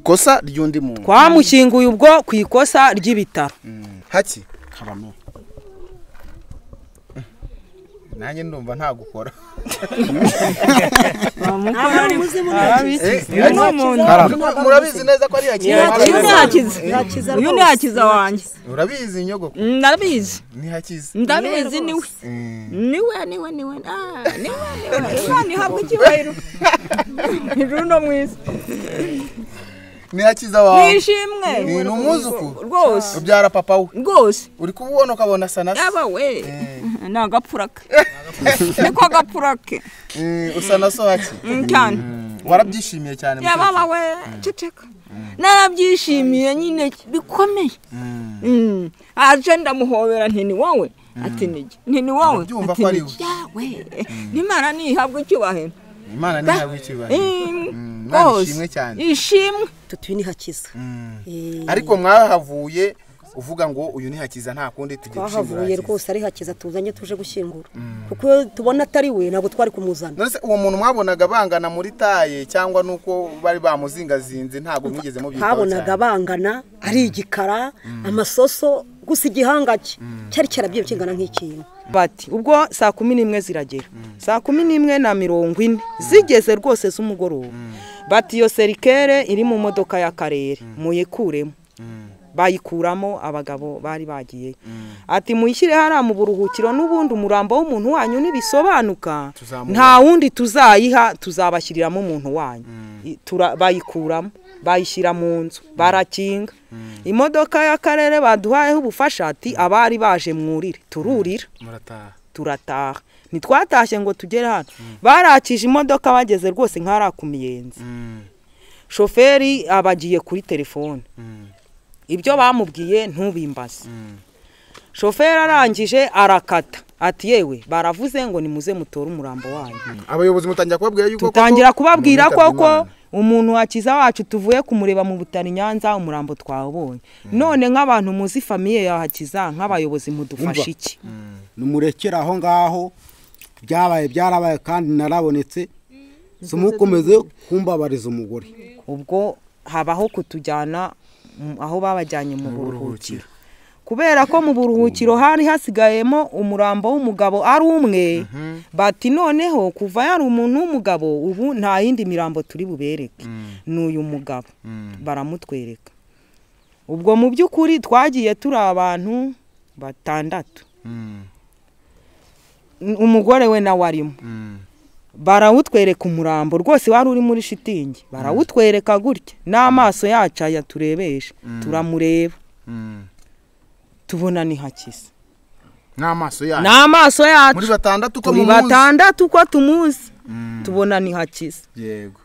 ikosa ry'undi muntu twamushyinguye ubwo ku ikosa ry'ibitaro haki mm, habamo mm. nanjye ndumva ntagukora eh, murabizi neza ko ari yakiza uyu ni hakiza mm. wanjye urabizi nyogoko ndabizi ni ndabizi niwe niwe niwe ah, niwe niwe niwe nihabwa icyubahiro ni runo mwiza ni hakiza ni umuzuku rwose ubyara papa we rwose uri kububona ukabona asa yaba we eh. ni agapfurake niko eh, gapfurake usa na so mm, cyane mm, warabyishimiye cyane yaba we mm. ceceka narabyishimiye nyine bikomeye aje ndamuhobera ntini wowe ati ni ntini wowe ati nige yawe nimara nihabwa icyubahiro imana ni ntabwo mm, mm, ishimwe cyane ishimwe tutuye ntihakiza mm. ariko mwahavuye uvuga ngo uyu ntihakiza nta kundi tugiye twahavuye rwose ari hakiza tuzanye tuje gushyingura kuko iyo tubona atari we ntabwo twari kumuzana uwo muntu mwabonaga bangana muri taye cyangwa nuko bari bamuzingazinze ntabwo mwigeze mubyitaho cyane twabonaga bangana ari igikara amasoso gusa igihanga cye cyari cyarabyibushye kingana nk'ikintu bati ubwo saa kumi n'imwe ziragera mm. saa kumi n'imwe na mirongo ine zigeze rwose z'umugoroba mm. bati iyo serikere iri mu modoka y'akarere mm. muyikuremo bayikuramo abagabo bari bagiye ati muyishyire hariya mu buruhukiro n'ubundi umurambo w'umuntu wanyu ntibisobanuka nta wundi tuzayiha tuzabashyiriramo umuntu wanyu bayikuramo bayishyira mu nzu barakinga imodoka y'akarere baduhayeho ubufasha ati abari baje mwurire tururira mm, turataha ntitwatashye ngo tugere hano barakije imodoka bageze rwose nk'arakumiyenzi mm. shoferi abagiye kuri telefone mm. ibyo bamubwiye ntubimbaze shoferi arangije arakata ati yewe baravuze ngo nimuze mutore umurambo wanyu abayobozi mutangira kubabwira yuko tutangira kubabwira koko umuntu wakiza wacu tuvuye kumureba mu butari nyanza umurambo twabonye mm. none nk'abantu muzi famiye ya nk'abayobozi mudufashe iki mm. numurekere aho ngaho byabaye byarabaye kandi narabonetse mm. simukomeze kumbabariza umugore ubwo habaho kutujyana aho babajyanye mu buruhukiro kubera ko mu buruhukiro hari hasigayemo umurambo w'umugabo ari umwe mhm. bati noneho kuva yari umuntu w'umugabo ubu nta yindi mirambo turi bubereke mm. ni uyu mugabo mm. baramutwereka ubwo mu by'ukuri twagiye turi abantu batandatu mm. umugore we nawe arimo barawutwereka umurambo rwose wari uri muri shitingi barawutwereka gutya n'amaso yacu ayaturebesha turamureba tubona ni hakize n'amaso yacu n'amaso yacu muri batandatu uko tumuzi batandatu uko tumuzi mm. tubona ni hakiza yego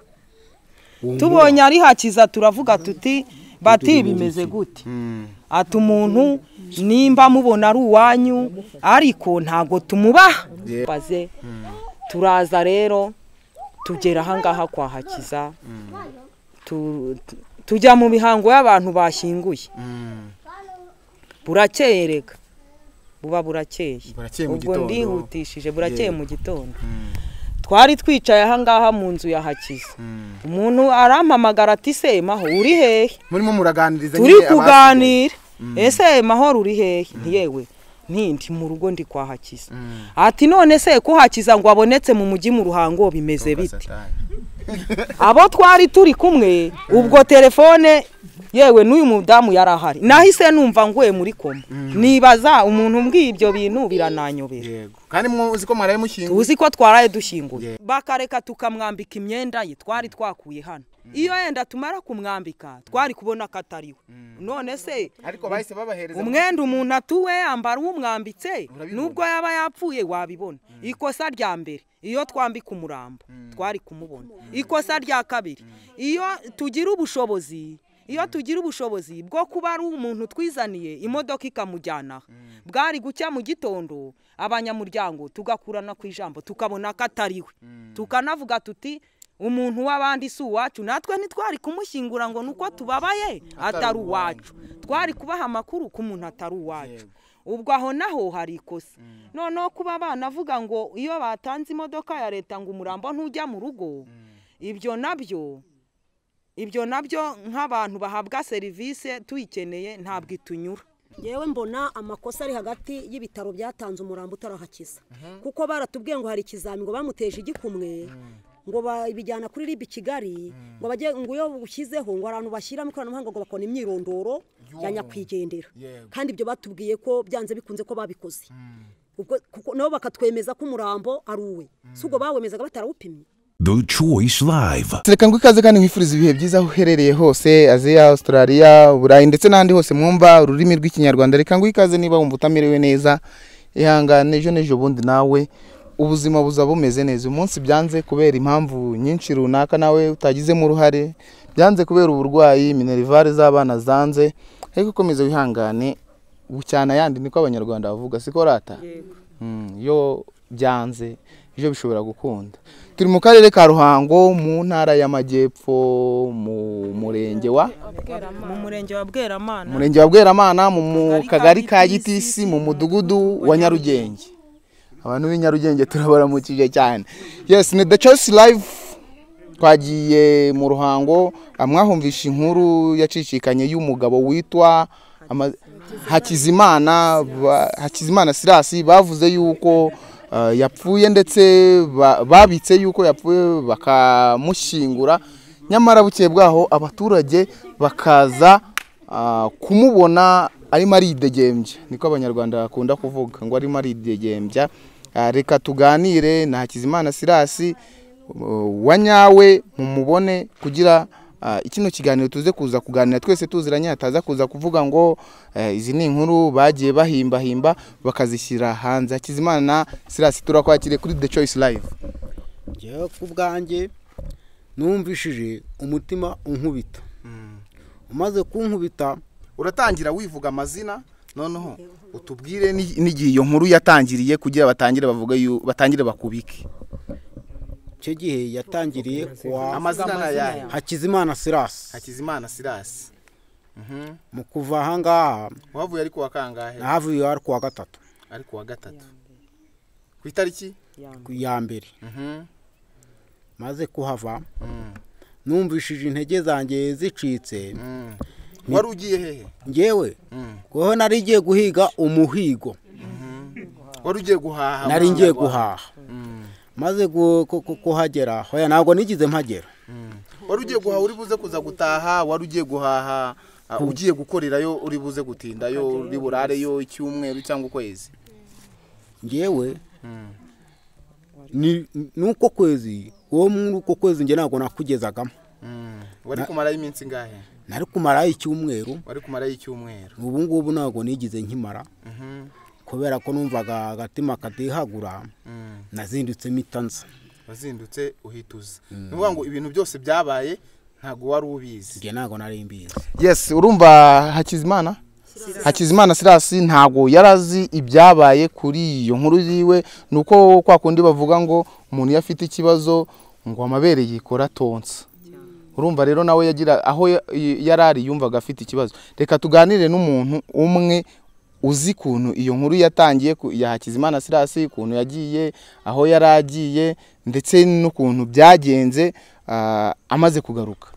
tubonye ari hakiza turavuga tuti bati bimeze gute mm. ati umuntu nimba mubona ari uwanyu ariko ntabwo tumubaha mm. turaza rero tugera ahangaha kwa hakiza tujya mu mihango y'abantu bashyinguye burakeye reka buba burakeye ubwo ndihutishije burakeye mu gitondo hmm. twari twicaye ahangaha mu nzu ya hakiza hmm. umuntu arampamagara ati se maho uri hehe murimo muraganiriza turi kuganira hmm. ese mahoro uri hehe ntiyewe ntinti mu rugo ndi kwa hakiza ati none se kuhakiza ngo abonetse mu mujyi mu ruhango bimeze bite abo twari turi kumwe ubwo telefone yewe n'uyu mudamu yari ahari nahise numva nguye muri koma mhm. nibaza umuntu mbwiye ibyo bintu birananyobera kandi uzi ko mwaraye mushyinguye uzi ko twaraye dushyinguye bakareka tukamwambika imyenda ye twari twakuye hano mhm. iyo yenda tumara kumwambika twari kubona ko atariwe mhm. none se umwenda umuntu atuwe yambara uwumwambitse nubwo yaba yapfuye wabibona ikosa rya mbere iyo twambika umurambo twari kumubona ikosa rya kabiri iyo tugira ubushobozi iyo tugira ubushobozi bwo kuba ari umuntu twizaniye imodoka ikamujyana mm. bwari gucya mu gitondo abanyamuryango tugakurana ku ijambo tukabona ko atariwe mm. tukanavuga tuti umuntu w'abandi si uwacu natwe ntitwari kumushyingura ngo nuko tubabaye atari uwacu twari kubaha amakuru ku muntu atari uwacu ubwo aho naho hari ikosa mm. noneho kuba abana avuga ngo iyo batanze imodoka ya leta ngo umurambo ntujya mu rugo ibyo nabyo ibyo nabyo nk'abantu bahabwa serivisi tuyikeneye ntabwo itunyura yewe mbona amakosa ari hagati y'ibitaro byatanze umurambo utarahakiza kuko baratubwiye ngo hari ikizami ngo bamuteje igikumwe mm. ngo babijyana kuri ribu kigali mm. ngo bajye ngo iyo bushyizeho ngo abantu bashyira mu ikoranabuhanga ngo bakora imyirondoro ya nyakwigendera kandi ibyo batubwiye ko byanze bikunze ko babikoze mm. nabo bakatwemeza ko umurambo ari uwe si ubwo bawemezaga batarawupimye The Choice Live reka ngo ikaze kandi nkwifuriza ibihe byiza aho uherereye hose Aziya Australia Burayi ndetse n'ahandi hose mwumva ururimi rw'ikinyarwanda reka ngo ikaze niba wumva utamerewe neza ihangane ejo n'ejo bundi nawe ubuzima buza bumeze neza umunsi byanze kubera impamvu nyinshi runaka nawe utagizemo uruhare byanze kubera uburwayi minerivare z'abana zanze ariko ukomeza wihangane cyane ayandi niko abanyarwanda bavuga siko rata hmm, yo byanze byo bishobora gukunda turi mu karere ka ruhango mu ntara y'amajyepfo mu murenge wa murenge wa bweramana mu kagari ka gitisi mu mudugudu wa nyarugenge abantu b'inyarugenge turabaramukije cyane yesi ni the choice live twagiye mu ruhango mwahumvisha inkuru yacicikanye y'umugabo witwa hakizimana hakizimana sirasi bavuze yuko Eh, yapfuye ndetse babitse yuko yapfuye bakamushyingura nyamara bukeye bwaho abaturage bakaza ah, kumubona arimo aridegembya niko abanyarwanda bakunda kuvuga ngo arimo aridegembya ah, reka tuganire na hakizimana silasi eh, wanyawe nyawe mumubone kugira Ah, ikino kiganiro tuze kuza kuganira twese tuziranye hataza kuza kuvuga ngo eh, izi ni inkuru bagiye bahimbahimba bakazishyira hanze hakizimana sirasi turakwakire kuri the choice live njyewe ku bwanjye numvishije umutima unkubita hmm. umaze kunkubita uratangira wivuga amazina noneho utubwire n'igihe iyo nkuru yatangiriye kugira batangire bavuge batangire bakubike icyo gihe yatangiriye kuwa amazina yayo hakizimana silas hakizimana sirasi mhm. mu kuva ahangaha wavuye ari kuwa kangahe nahavuye ari kuwa gatatu ari kuwa gatatu ku itariki ku ya mbere mhm. maze kuhava mm. numvishije intege zanjye zicitse mm. wari ugiye hehe ngewe kuko mm. nari igiye guhiga umuhigo mhm. wari ugiye guhaha nari ngiye guhaha maze kuhagera hoya ntabwo nigize mpagera hmm. wari ugiye guhaha uri buze kuza gutaha wari ugiye guhaha ah, hmm. ugiye gukorerayo uri buze gutindayo uri burareyo icyumweru cyangwa ukwezi ngewe hmm. n'uko kwezi uwo muri uko kwezi njye ntabwo nakugezagamo wari kumaraho iminsi ingahe nari kumara icyumweru wari kumaraho icyumweru ubu ngubu ntabwo nigize nkimara mhm. kubera ko numvaga agatima kadihagura mm. nazindutse mitanza wazindutse uhituza mm. ni ukuvuga ngo ibintu byose byabaye ntabwo wari ubizi njye ntabwo nari mbizi yesi urumva hakizimana hakizimana sirasi ntabwo yari azi ibyabaye kuri iyo nkuru yiwe ni uko kwa kundi bavuga ngo umuntu iyo afite ikibazo ngo amabere yikora atonsa urumva rero nawe yagira aho yari ari yumvaga afite ikibazo reka tuganire n'umuntu umwe uzi ukuntu iyo nkuru yatangiye ya hakizimana sirasi ukuntu yagiye aho yari agiye ndetse n'ukuntu byagenze ah, amaze kugaruka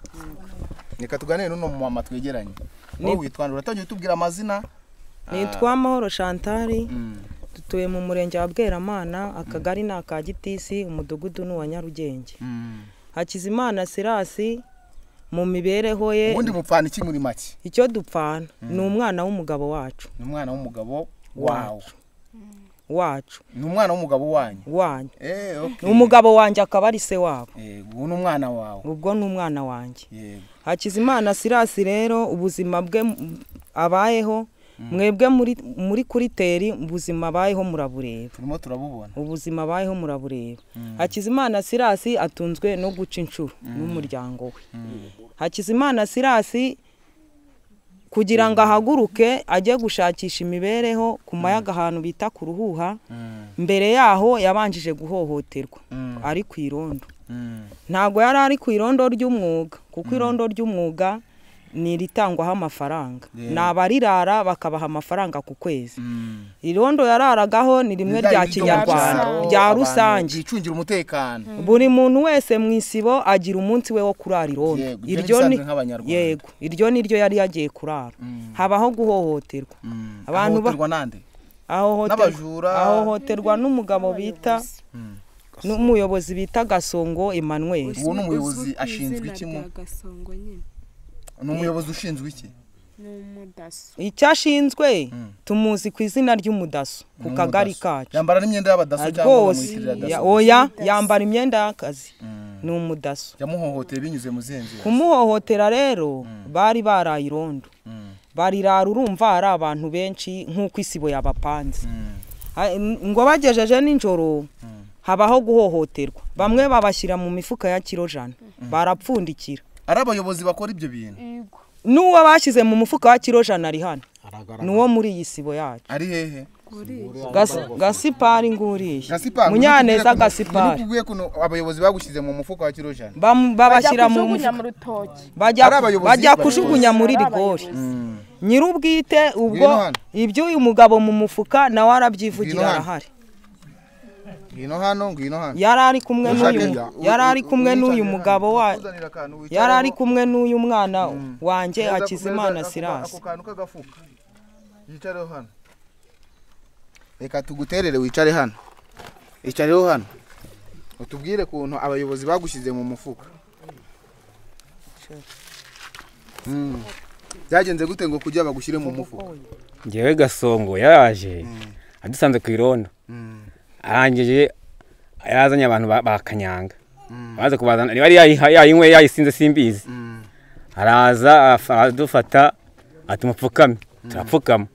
reka tuganire n'uno mumama twegeranye wowe witwara uratangira utubwira amazina nitwa mahoro shantari mm. dutuye mu murenge wa bweramana akagari ni aka gitisi umudugudu ni uwa nyarugenge mm. hakizimana sirasi mu mibereho ye ubundi mupfana iki muri make icyo dupfana hmm. ni umwana w'umugabo wacu ni umwana w'umugabo wawe wacu ni umwana w'umugabo wanyu wanyu eh, umugabo wanjye akaba ari se wabo ubu ni umwana wawe ubwo ni umwana wanjye hakizimana silasi rero ubuzima bwe abayeho Mm. mwebwe muri kuri teri ubuzima bayeho murabureba turimo turabubona ubuzima bayeho murabureba mm. hakizimana sirasi atunzwe no guca inshuro mm. n'umuryango we hakizimana sirasi kugira ngo ahaguruke ajye gushakisha imibereho ku mayaga ahantu bita ku ruhuha mbere yaho yabanjije guhohoterwa ari ku irondo ntabwo yari ari ku irondo ry'umwuga kuko irondo ry'umwuga ni iritangwaho amafaranga ni abarirara bakabaha amafaranga ku kwezi mm. irondo yararagaho ni rimwe rya kinyarwanda rya rusange mm. buri muntu wese mu isibo agira umunsi we wo kurara irondo yego iryo ni ryo yari yagiye kurara mm. habaho guhohoterwa abantu ahohoterwa n'umugabo bita n'umuyobozi bita gasongo Emmanuel uwo ni umuyobozi ashinzwe iki mu ni umuyobozi ushinzwe iki ni umudaso hmm. tumuzi ku izina ry'umudaso ku kagari kacu yambara n'imyenda y'abadaso cyangwa bamwitirira daso oya yambara imyenda y'akazi hmm. ni umudaso yamuhohoteye binyuze mu zihenzere kumuhohotera rero hmm. bari baraye irondo barirara urumva hari abantu benshi nk'uko isibo yabapanze ngo bagejeje nijoro habaho guhohoterwa bamwe babashyira mu mifuka ya kiro jana barapfundikira ari abayobozi bakora ibyo bintu n'uwo bashyize mu mufuka wa kiro jana ari hano ni muri iyi sibo yacu ari hehe gasipari nguriye munyaneza gasipari abayobozi bagushyize mu mufuka wa kiro jana babashyira mu mufuka bajya kujugunya muri rigori mm. nyir'ubwite ubwo iby'uyu mugabo mu mufuka nawe arabyivugira arahari ngwino hano ngwino hano yari ari kumwe n'uyu yari ari kumwe n'uyu mugabo wa yari ari kumwe n'uyu mwana mm. wanjye hakizimana sirasi ako reka tuguterere wicare hano icareho hano utubwire ukuntu abayobozi bagushyize mu mufuka mm. byagenze gute ngo kujya bagushyire mu mufuka ngewe gasongo yaje mm. adusanze ku irondo arangije yazanye abantu bakanyanga amaze mm. kubazana niba ari yayinywe yayisinze simbizi mm. araza aradufata atumupfukame mm. turapfukama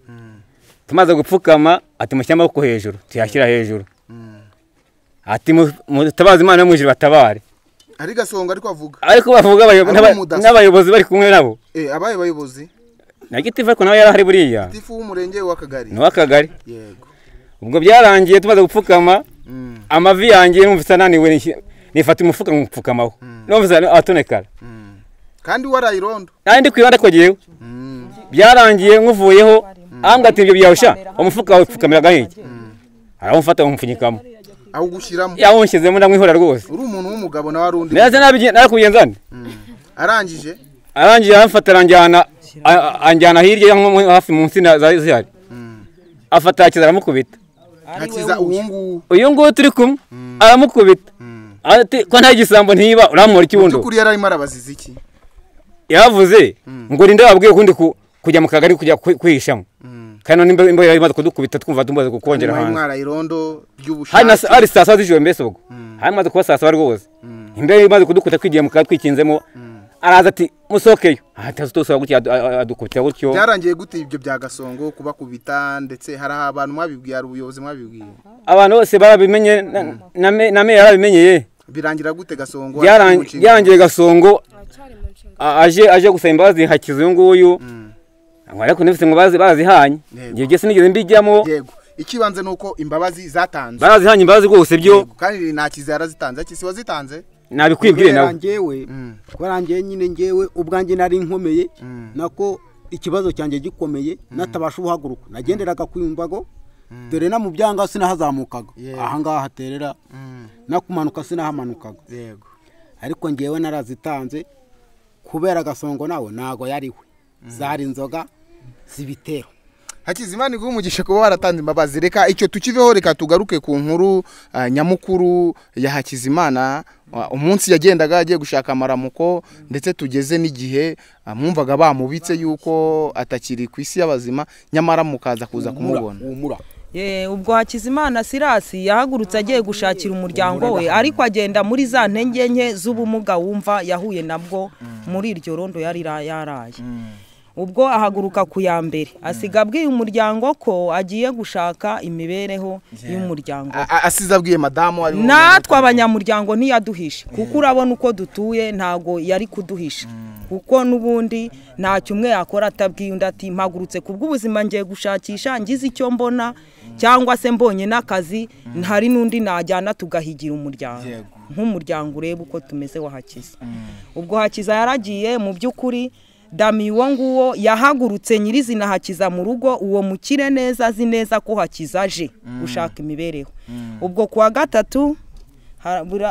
tumaze gupfukama ati amaboko hejuru tuyashyira hejuru ati mutabaze imana yo mu ijuru batabare ari gasonga ariko avuga ariko bavuga n'abayobozi bari kumwe nabo eh abaye bayobozi na gitifu ariko nawe yari ahari buriya gitifu w'umurenge w'akagari ni w'akagari yego ubwo byarangiye tumaze gupfukama mm. amavi yanjye numvise ananiwe nifata umufuka nkupfukamaho mm. numvise atonekara ah, mm. kandi waraye irondo ku irondo ko byarangiye nkuvuyeho ahambwa ati ibyo byawusha umufuka wawe upfukamira gahenge aramufata bamupfunyikamo awugushyiramo yawunshyizemo ndamwihora rwose uri umuntu w'umugabo nawe ari undi neza narakugenza nde arangije arangije aramufata aranjyana anjyana hirya hafi mu nsina zari zihari afata arakiza aramukubita uyu nguyu turi kumwe hmm. aramukubita hmm. ko nta gisambo ntiba uramura ikibundo mubyukuri yari arimo arabaziza iki yavuze hmm. ngo rinde wabwiye ukundi kujya mu kagari kujya kwihishamo kandi nimba imbeho yarimo kudukubita twumva tumaze kukongera hanze hari saa saba z'ijoro mbese ubwo hari imaze kuba saa saba rwose imbeho imaze kudukubita twigiye mu kagari twikinzemo araza ati musokeyo ah, atazitose gutya adukubita gutyo byarangiye gute ibyo bya gasongo kubakubita ndetse hari abantu mwabibwiye hari ubuyobozi mwabibwiye abantu bose barabimenye na meya yarabimenyeye birangira gute gasongo byarangiye gasongo aje aje gusaba imbabazi hakize uyu nguyu mm. ariko nifite ngo bazihanye igihe byose nigeze mbijyamo ikibanze ni uko imbabazi zatanze barazihanye imbabazi rwose byo kandi nta kizi zitanze akisi wazitanze nabikwibwire nawe ngewe kubera mm. nyine njyewe ubwanjye nari nkomeye mm. nako ikibazo cyanjye gikomeye mm. natabasha ubuhaguruka nagenderaga ku mbago dore na mu byanga sinahazamukaga ahangaha haterera no kumanuka sinahamanukaga ariko njyewe narazitanze kubera agasongo nawe ntago yariwe zari inzoga z'ibitero hakizimana iguha umugisha kuba waratanze imbabazi reka icyo tukiveho reka tugaruke ku nkuru eh, nyamukuru ya hakizimana eh, umunsi yagendaga agiye gushaka amaramuko ndetse tugeze n'igihe eh, mwumvaga bamubitse yuko atakiri ku isi y'abazima nyamara mukaza kuza kumubona ubwo hakizimana sirasi yahagurutse agiye gushakira umuryango we ariko agenda muri za ntege nke z'ubumuga wumva yahuye nabwo mm. muri iryo rondo yari yaraye mm. ubwo ahaguruka ku ya mbere asiga abwiye umuryango ko agiye gushaka imibereho y'umuryango asize abwiye madamu natwe abanyamuryango ntiyaduhishe kuko urabona uko dutuye ntago yari kuduhisha mm. kuko n'ubundi nta kimwe yakora atabwiye undi ati mpagurutse ku bw'ubuzima ngiye gushakisha ngize icyo mbona mm. cyangwa se mbonye n'akazi hari mm. n'undi najyana tugahigira umuryango nk'umuryango ureba uko tumeze wahakiza ubwo hakiza yaragiye mu by'ukuri dami uwo nguwo yahagurutse nyirizina hakiza mu rugo uwo mukire neza azi neza ko hakiza aje mm. gushaka imibereho mm. ubwo kuwa gatatu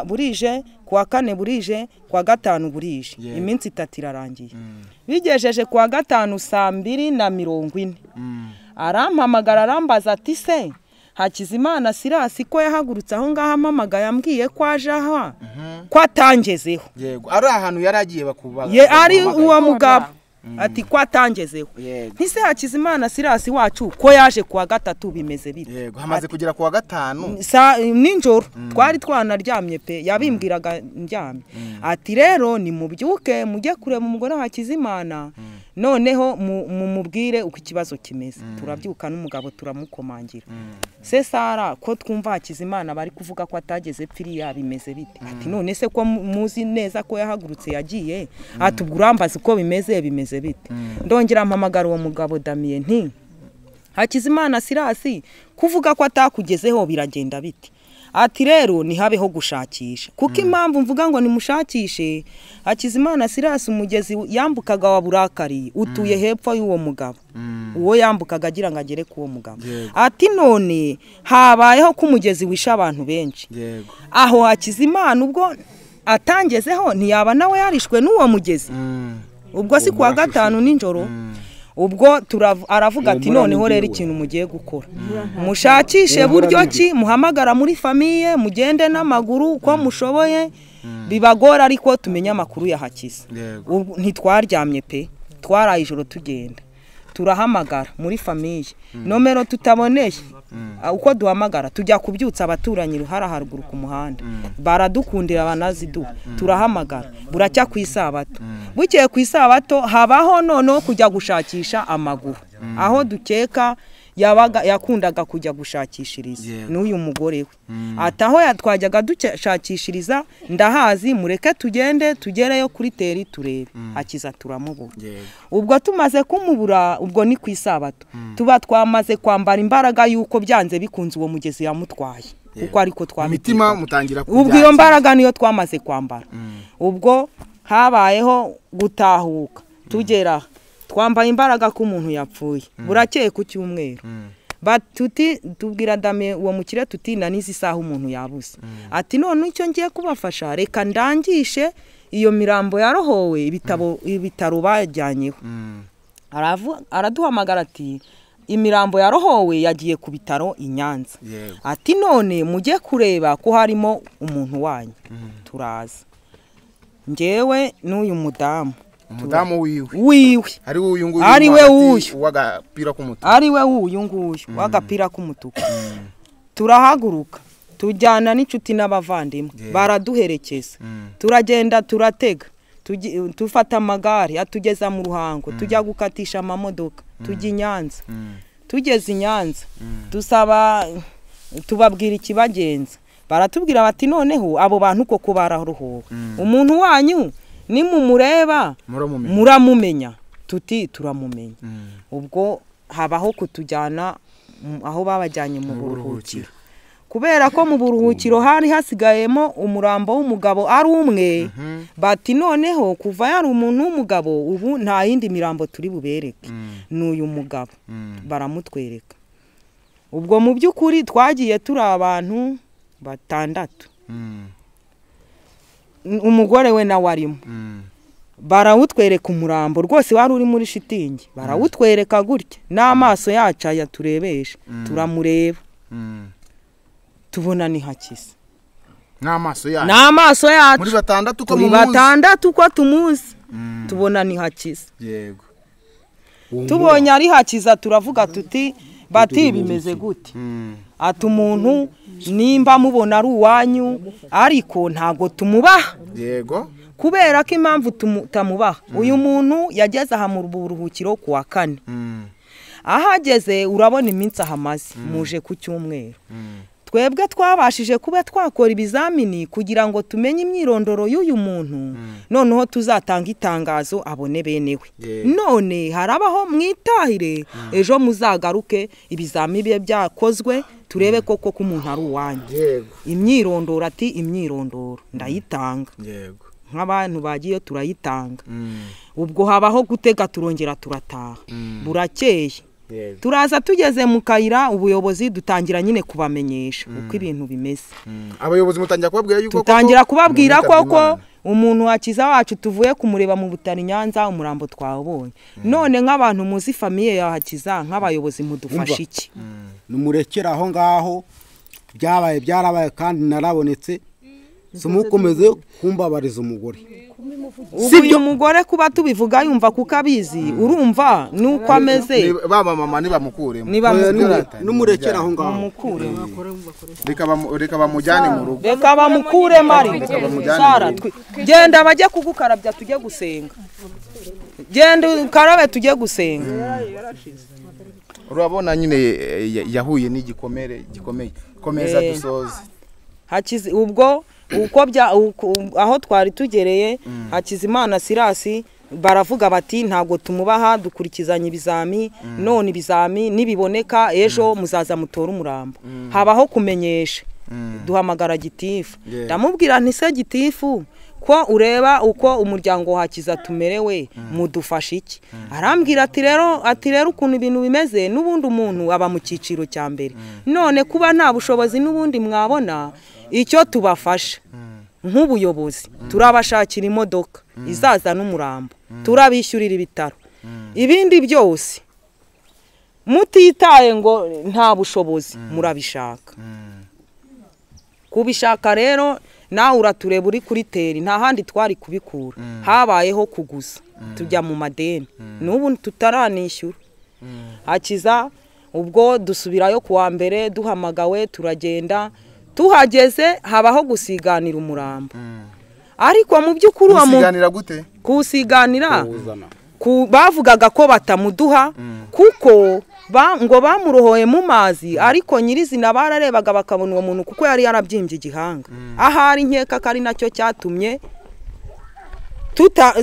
burije kuwa kane burije kuwa gatanu burije iminsi itatu irarangiye mm. bigejeje kuwa gatanu saa mbiri na mirongo ine arampamagara arambaza ati se hakizimana sirasi ko yahagurutse aho ngaho amamagaye ambwiye ko aje aha mhm. ko atangezeho ari ahantu yari agiye bakubaga ye ari uwo mugabo Mm. ati ko atangezeho ntise hakizimana sirasi wacu ko yaje kuwa gatatu bimeze bite yego hamaze kugera kuwa gatanu mm, mm, nijoro twari twanaryamye pe yabimbwiraga ndyamye ati rero ni mubyuke mujye kureba umugore hakizimana noneho mumubwire uko ikibazo kimeze turabyuka n'umugabo turamukomangira se sara ko twumva hakizimana bari kuvuga ko atageze pfiriya bimeze bite ati none se ko muzi neza ko yahagurutse yagiye ati urambaza uko bimeze bimeze bimeze bite mm. ndongera mpamagara uwo mugabo nti hakizimana sirasi kuvuga ko atakugezeho biragenda biti ati rero ntihabeho gushakisha kuko mm. impamvu mvuga ngo nimushakishe hakizimana sirasi umugezi yambukaga wa burakari utuye mm. hepfo y'uwo mugabo uwo yambukaga agira ngo agere k'uwo mugabo ati none habayeho ko umugezi wishe abantu benshi aho hakizimana ubwo atangezeho ntiyaba nawe yarishwe n'uwo mugezi ubwo si kuwa gatanu nijoro mm. ubwo aravuga ati noneho rero ikintu mugiye gukora mm. mushakishe buryo ki muhamagara muri famiye mugende n'amaguru uko mm. mushoboye bibagora ariko tumenye amakuru ya hakiza ntitwaryamye pe twaraye ijoro tugenda turahamagara muri famiye nomero tutaboneye mm. uko duhamagara tujya kubyutsa abaturanyi ruhara haruguru ku muhanda mm. baradukundira banaziduha mm. turahamagara buracya ku isabato bukeye ku isabato habaho noneho kujya gushakisha amaguru aho dukeka yabaga yakundaga kujya gushakishiriza n'uyu mugore we mm. ataho twajyaga dushakishiriza ndahazi mureke tugende tugereyo kuri teri turebe mm. akiza turamubura ubwo tumaze kumubura ubwo ni ku isabato mm. tuba twamaze kwambara imbaraga y'uko byanze bikunze uwo mugezi yamutwaye kuko ariko twamitima mutangira ubwo iyo mbaraga niyo twamaze kwambara ubwo habayeho gutahuka tugera twambaye imbaraga ko umuntu yapfuye mm. burakeye ku cyumweru mm. tuti tubwira dame uwo mukire tuti na n'izi saha umuntu yabuze mm. ati none icyo ngiye kubafasha reka ndangishe iyo mirambo yarohowe ibitabo ibitaro bajyanyeho araduhamagara ati imirambo yarohowe yagiye ku bitaro i nyanza ati none mujye kureba ko harimo umuntu wanyu turaza ngewe n'uyu mudamu umudamu wiwe wiwe ari we uyu nguyu ari we w'agapira k'umutuku ari we nguyu mm. w'agapira k'umutuku mm. turahaguruka tujyana n'inshuti n'abavandimwe baraduherekeza mm. turagenda turatega dufata amagare atugeza mu ruhango tujya gukatisha amamodoka tujya i nyanza tugeze i nyanza dusaba tubabwira ikibagenza baratubwira bati noneho abo bantu koko bararuhuwe umuntu wanyu nimumureba muramumenya tuti turamumenya mm. ubwo habaho kutujyana aho babajyanye mu buruhukiro kubera ko mu buruhukiro hari hasigayemo umurambo w'umugabo ari umwe mm-hmm. bati noneho kuva yari umuntu w'umugabo ubu nta yindi mirambo turi bubereke mm. ni uyu mugabo mm. baramutwereka ubwo mu by'ukuri twagiye turi abantu batandatu umugore we nawe arimo mm. barawutwereka umurambo rwose wari uri muri shitingi mm. barawutwereka gutya n'amaso yacu ayaturebesha mm. turamureba tubona ni hakisa n'amaso yacu n'amaso yacu muri batandatu uko tumuzi batandatu uko tumuzi tubona ni hakiza yego tubonye ari hakiza turavuga tuti bati bimeze gute ati umuntu nimba mubona ari uwanyu ariko ntabwo tumubaha yego kubera ko impamvu tutamubaha mm. uyu muntu yageze aha mu buruhukiro ku wa kane mm. ahageze urabona iminsi ahamaze mm. muje ku cyumweru twebwe twabashije kuba twakora ibizamini kugira ngo tumenye imyirondoro y'uyu muntu mm. noneho tuzatanga itangazo abone benewe none harabaho mwitahire mm. ejo muzagaruke ibizamini bibe byakozwe turebe mm. koko ko umuntu ari uwanyu imyirondoro ati imyirondoro ndayitanga nk'abantu bagiye turayitanga ubwo habaho gutega turongera turataha burakeye turaza tugeze mu kayira ubuyobozi dutangira nyine kubamenyesha uko mm. ibintu bimeze mm. abayobozi mutangira kubabwira yuko dutangira kubabwira koko umuntu wakiza wacu tuvuye kumureba mu butari nyanza umurambo twabonye. Mm. none nk'abantu muzi famiye yahakiza nk'abayobozi mudufashe iki numurekere aho ngaho byabaye byarabaye kandi narabonetse si kumbabariza umugore si ibyo umugore kuba tubivuga yumva kuko abizi mm. urumva ni uko ameze baba mama nibamukuremo n'umurekera eh, aho ngaho mm. reka bamujyane mu rugo reka bamukure mari genda bajye kugukarabya tujye gusenga genda ukarabe tujye gusenga mm. urabona nyine eh, yahuye n'igikomere gikomeye komeza eh. dusoze ubwo uko aho twari tugereye mm. hakizimana sirasi baravuga bati ntabwo tumubaha dukurikizanya ibizami mm. none ibizami nibiboneka ejo mm. muzaza mutora umurambo habaho kumenyesha duhamagara gitifu ndamubwira ntise gitifu ko ureba uko umuryango wa hakiza tumerewe mudufashe iki arambwira ati rero ati rero ukuntu ibintu bimeze n'ubundi umuntu aba mu cyiciro cya mbere none kuba nta bushobozi n'ubundi mwabona icyo tubafasha nk'ubuyobozi mm. turabashakira imodoka mm. izaza n'umurambo mm. turabishyurira ibitaro ibindi byose mutitaye ngo nta bushobozi murabishaka kubishaka rero nawe uratureba uri kuri teri nta handi twari kubikura habayeho kuguza tujya mu madeni n'ubu tutaranishyura hakiza ubwo dusubirayo kuwa mbere duhamagawe turagenda tuhageze habaho gusiganira umurambo ariko mu by'ukuri uwo muntu kuwusiganira bavugaga ko batamuduha kuko ngo bamurohoye mu mazi ariko nyirizina bararebaga bakabona uwo muntu kuko yari yarabyimbye igihanga ahari nkeka ko ari nacyo cyatumye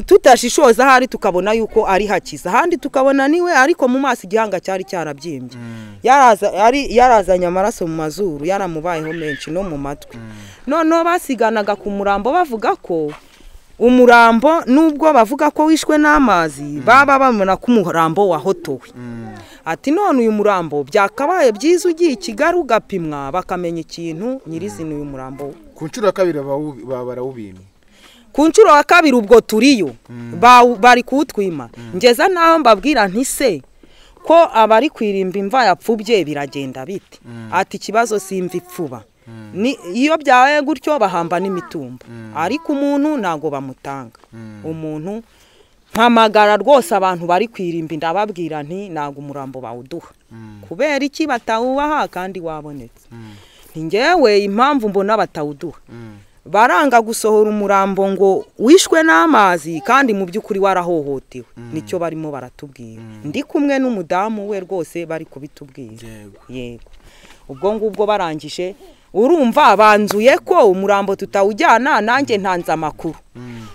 tutashishoza ahari tukabona yuko ari hakiza ahandi tukabona niwe ariko mu maso igihanga cyari cyarabyimbye yarazanye amaraso mu mazuru yaramubayeho menshi no mu matwi mm. noneho basiganaga ku murambo bavuga ko umurambo nubwo bavuga ko wishwe n'amazi mm. baba babona ko umurambo wahotowe mm. ati none uyu murambo byakabaye byiza ugiye i kigali ugapimwa bakamenya ikintu nyirizina uyu murambo ku nshuro ya kabiri barawubimye ku nshuro ya kabiri ubwo turiyo bari kuwutwima ngeza naho mbabwira ntise ko abari kwirimba imva yapfubye biragenda bite mm. ati ikibazo si imva ipfuba mm. iyo byabaye gutyo bahamba n'imitumba mm. ariko umuntu ntabwo bamutanga umuntu mpamagara rwose abantu bari kwirimba ndababwira nti ntabwo umurambo bawuduha kubera iki batawubaha kandi wabonetse ni ngewe impamvu mbona batawuduha baranga gusohora umurambo ngo wishwe n'amazi kandi mu by'ukuri warahohotewe mm. nicyo barimo baratubwira mm. ndi kumwe n'umudamu we rwose bari kubitubwira yego ubwo ngubwo barangije urumva banzuye ko umurambo tutawujyana nanjye mm. ntanze amakuru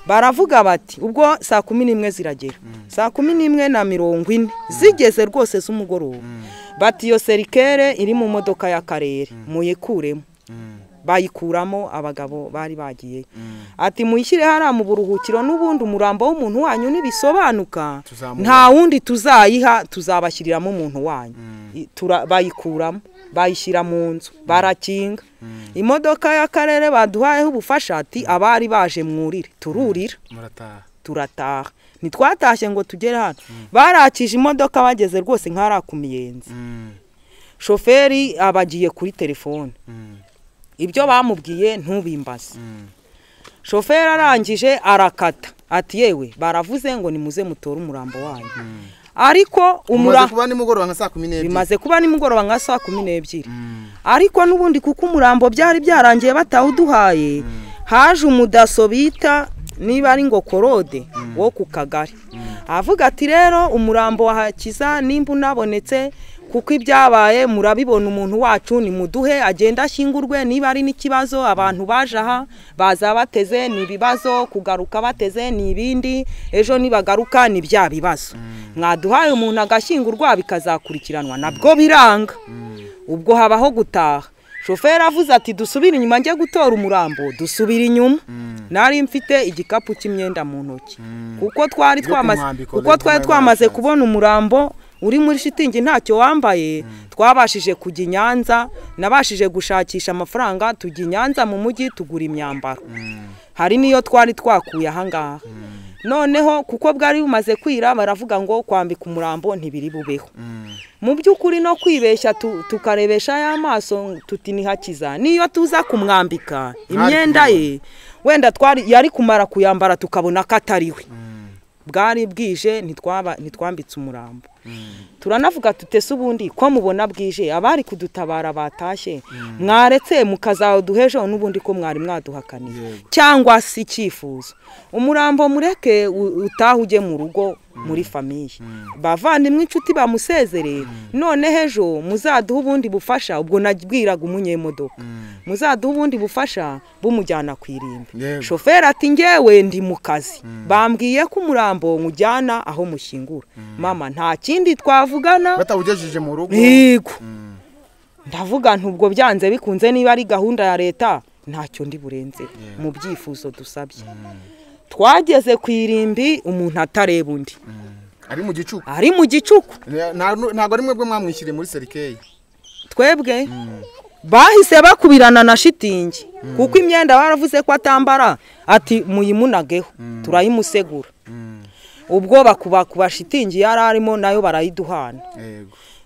baravuga bati ubwo saa kumi n'imwe ziragera saa kumi n'imwe na mirongo ine zigeze rwose z'umugoroba bati iyo serikere iri mu modoka y'akarere muyikuremo bayikuramo abagabo bari bagiye mm. ati muyishyire hariya mu buruhukiro n'ubundi umurambo w'umuntu wanyu ntibisobanuka nta wundi tuzayiha tuzabashyiriramo umuntu wanyu mm. bayikuramo bayishyira mu nzu mm. barakinga imodoka y'akarere baduhayeho ubufasha ati abari baje mwurire tururira turataha ntitwatashye ngo tugere hano barakije imodoka bageze rwose nk'ahari ku miyenzi shoferi abagiye kuri telefone ibyo bamubwiye ntubimbaze mm. shoferi arangije arakata ati yewe baravuze ngo nimuze mutore umurambo wanyu mm. ariko umurambo nimugoroba nka saa kumi n'ebyiri bimaze kuba nimugoroba nka saa kumi n'ebyiri mm. ariko n'ubundi kuko umurambo byari byarangiye batawuduhaye haje umudaso bita niba ari ngo korode wo ku kagari avuga ati rero umurambo wa hakiza nimba unabonetse kuko ibyabaye murabibona umuntu wacu ni muduhe agenda ashyingurwe niba ari n'ikibazo abantu baje aha baza bateze ni ibibazo kugaruka bateze ni ibindi ejo nibagaruka ni bya bibazo mm. mwaduhaye umuntu agashyingurwa bikazakurikiranwa nabwo biranga mm. ubwo habaho gutaha shoferi avuze ati dusubire inyuma njye gutora umurambo dusubire inyuma mm. nari mfite igikapu cy'imyenda mu ntoki kuko twari twamaze kubona umurambo uri muri shitingi ntacyo wambaye mm. twabashije kujya i nyanza nabashije gushakisha amafaranga tujya i nyanza mu mujyi tugura imyambaro mm. hari n'iyo twari twakuye ahangaha mm. noneho kuko bwari bumaze kwira baravuga ngo kwambika umurambo ntibiri bubeho mu by'ukuri no kwibeshya tukarebesha ya maso tuti ntihakiza niyo tuza kumwambika imyenda ye wenda twari yari kumara kuyambara tukabona ko atariwe bwari bwije ntitwambitse umurambo turanavuga tutese ubundi ko mubona bwije abari kudutabara batashye mwaretse mukazaduhejeho n'ubundi ko mwari mwaduhakaniye cyangwa si icyifuzo umurambo mureke utaha mu rugo muri mm. famiye mm. bavandimwe inshuti bamusezereye mm. none ejo muzaduha ubundi bufasha ubwo nabwiraga umunyemodoka muzaduha ubundi bufasha bumujyana ku irimbi shoferi ati ngewe ndi mu kazi bambwiye ko umurambo mujyana aho mushyingura mama nta kindi twavugana batawugejeje mu rugo yego ndavuga ntubwo byanze bikunze niba ari gahunda ya leta ntacyo ndi burenze mu byifuzo dusabye twageze ku irimbi umuntu atareba undi mm. ari mu gicuku ari mu gicuku ntabwo ari mwebwe mwamwishyuriye muri serikeyi twebwe mm. bahise bakubirana na shitingi kuko mm. imyenda baravuze ko atambara ati muyimunageho turayimusegura ubwo bakubakuba shitingi yari arimo nayo barayiduhana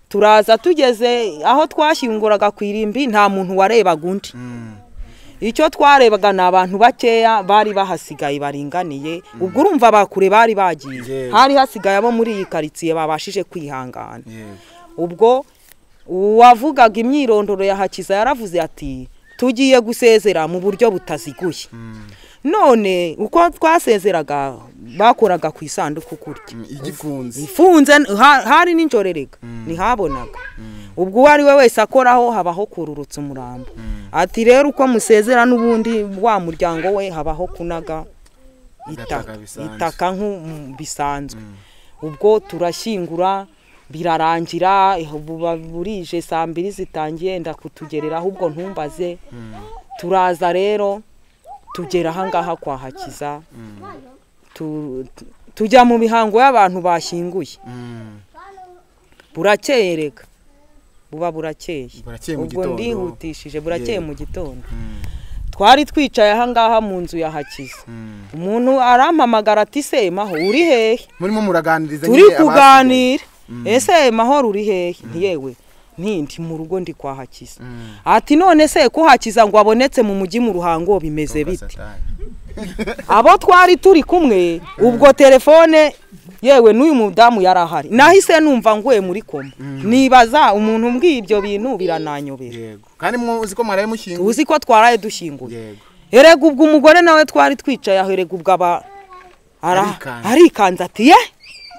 turaza tugeze aho twashyinguraga ku irimbi nta muntu warebaga undi icyo twarebaga ni abantu bakeya bari bahasigaye baringaniye mm. ubwo urumva bakure bari bagiye hari hasigaye abo muri iyi karitsiye babashije kwihangana ubwo uwavugaga imyirondoro ya hakiza yaravuze ati tugiye gusezera mu buryo butaziguye mm. none uko twasezeraga bakoraga ku isanduku kurya mm, igifunze ifunze hari n'injorerega mm. ntihabonaga mm. ubwo uwo ari we wese akoraho habaho kururutsa umurambo ati rero uko musezera n'ubundi wa muryango we habaho kunaga itaka itaka bisanzwe ubwo turashyingura birarangira burije saa mbiri zitangiye yenda ubwo ntumbaze turaza rero tugera ahangaha kwa hakiza tujya mu mihango y'abantu bashyinguye mm. burakeye reka buba burakeye ubwo ndihutishije burakeye mu gitondo mm. twari twicaye ahangaha mu nzu ya hakiza mm. umuntu arampamagara ati se maho uri hehe murimo muraganiriza turi kuganira ese eh, mahoro uri hehe ntiyewe nti mu rugo ndi kwa hakiza ati none se kuhakiza ngo abonetse mu mujyi mu ruhango bimeze bite” abo twari turi kumwe ubwo telefone yewe n'uyu mudamu yari ahari nahise numva nguye muri koma mm. nibaza umuntu umbwiye ibyo bintu birananyobera kandi muzi ko mwaraye mushyinguye uzi ko twaraye dushyinguye erega ubwo umugore nawe twari twicaye aho erega ubwo aba arikanze ati ye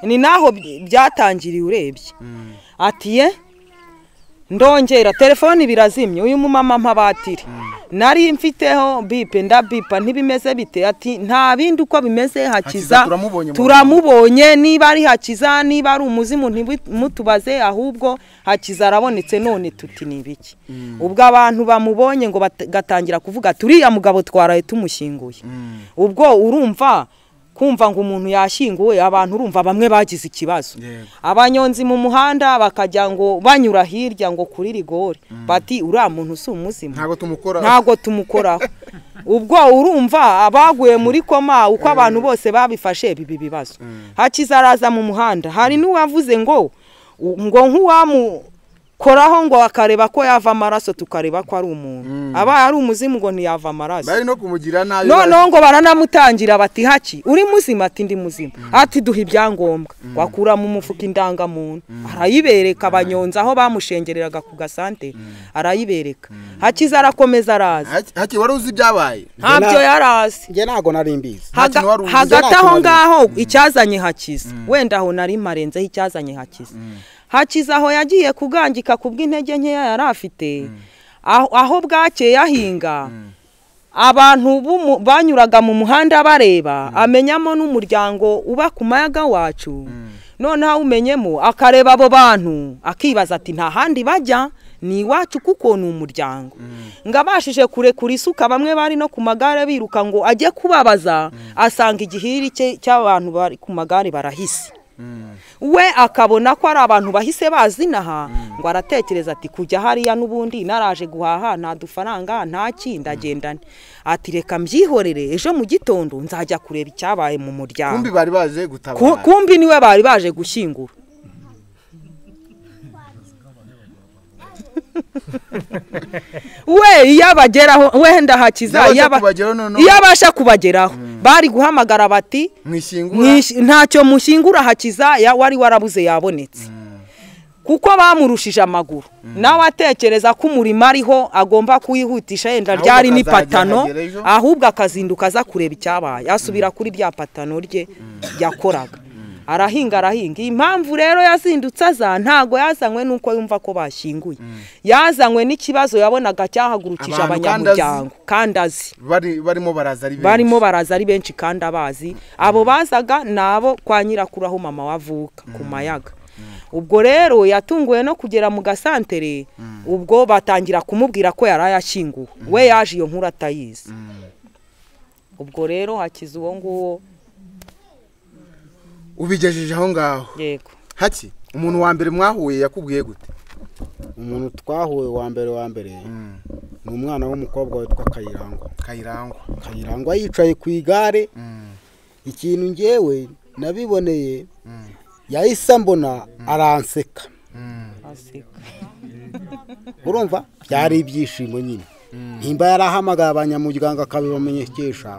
ni naho byatangiriye urebye mm. ati ye ndongera telefoni birazimye uyu mumama mpabatire mm. nari mfiteho bipe ndabipa ntibimeze bite ati nta bindi uko bimeze hakiza turamubonye niba ari hakiza niba ari umuzimu ntimutubaze ahubwo hakiza arabonetse none tuti ni ibiki mm. ubwo abantu bamubonye ngo gatangira kuvuga turiya mugabo twaraye tumushyinguye mm. ubwo urumva kumva ngo umuntu yashyinguwe abantu urumva bamwe bagize ikibazo abanyonzi mu muhanda bakajya ngo banyura hirya ngo kuri rigore mm. bati uriya muntu si umuzima ntabwo tumukoraho ubwo urumva abaguye muri koma uko mm. abantu bose babifashe bibi bibazo mm. hakizaraza mu muhanda hari n'uwavuze ngo ngo nk'uwamu koraho ngo akareba ko yava amaraso tukareba ko ari umuntu mm. aba ari umuzimu ngo ntiyava amaraso bari no kumugira nabi noneho ngo baranamutangira bati haki uri muzima ati ndi muzima mm. ati duha ibyangombwa mm. wakura mu mufuka indangamuntu arayibereka abanyonzi aho bamushengereraga ku gasante arayibereka hakiza arakomeza araza haki wari uzi ibyabaye ntabyo yari azi njye ntabwo nari mbizi hagati aho ngaho icyazanye hakiza wenda aho nari marenzeho icyazanye hakiza hakiza aho yagiye kugangika ku bw'intege nkeya yari afite mm. aho bwakeye yahinga mm. abantu banyuraga mu muhanda bareba mm. amenyamo n'umuryango uba ku mayaga wacu noneho umenyemo akareba abo bantu akibaza ati nta handi bajya ni iwacu kuko ni umuryango ngo kurekura isuka bamwe bari no ku magare biruka ngo ajye kubabaza asanga igihiri cy'abantu bari ku magare barahise we akabona ko ari abantu bahise bazi ngo aratekereza ati kujya hariya n'ubundi naraje guhaha nta dufaranga ntaki ndagendane ati reka mbyihorere ejo mu gitondo nzajya kureba icyabaye mu muryango kumbi bari baje gutabara kumbi niwe bari baje gushyingura we iyo abageraho wenda hakiza iyo abasha kubageraho mm. bari guhamagara bati ntacyo mushyingura hakiza wari warabuze yabonetse mm. kuko bamurushije amaguru mm. nawe atekereza ko umurimo ariho agomba kuwihutisha yenda ryari n'ipatano ahubwo akazinduka aza kureba icyabaye asubira kuri rya patano rye yakoraga arahinga arahinga iyi rero yazindutse aza ntago yazanywe n'uko yumva ko bashyinguye mm. yazanywe n'ikibazo yabonaga cyahagurukije abanyamuryango kandi azi barimo baraza ari benshi kandi abazi abo mm. bazaga nabo kwa nyirakuru aho mama we avuka ku mm. mayaga ubwo rero yatunguwe no kugera mu gasantere ubwo batangira kumubwira ko yari ayashyinguwe we yaje iyo nkuru atayizi ubwo rero hakiza uwo nguwo ubigejeje aho ngaho yego haki umuntu wa mbere mwahuye yakubwiye gute umuntu twahuye wa mbere wa mbere hmm. ni umwana w'umukobwa witwa kayirangwa kayirangwa kayirangwa yicaye ku igare hmm. ikintu ngewe nabiboneye hmm. yahise mbona aranseka urumva byari ibyishimo nyine nimba yarahamagara abanyamuryango akabibamenyekesha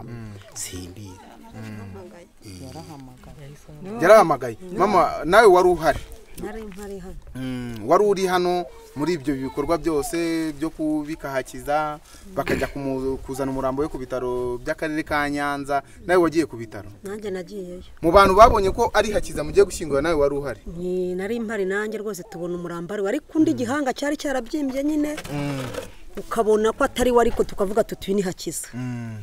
simbi yarahamagaye mama nawe wari uhari hmm, wari uri hano muri ibyo bikorwa byose byo kubikahakiza hmm. bakajya kuzana umurambo we ku bitaro by'akarere ka nyanza nawe wagiye ku bitaro nanjye nagiyeyo mu bantu babonye ko ari hakiza mugiye gushyingura nawe wari uhari nari mpari nanjye rwose tubona umurambo ariwe ariko undi hmm. gihanga cyari cyarabyimbye nyine ukabona ko atari we ariko tukavuga tuti ni hakiza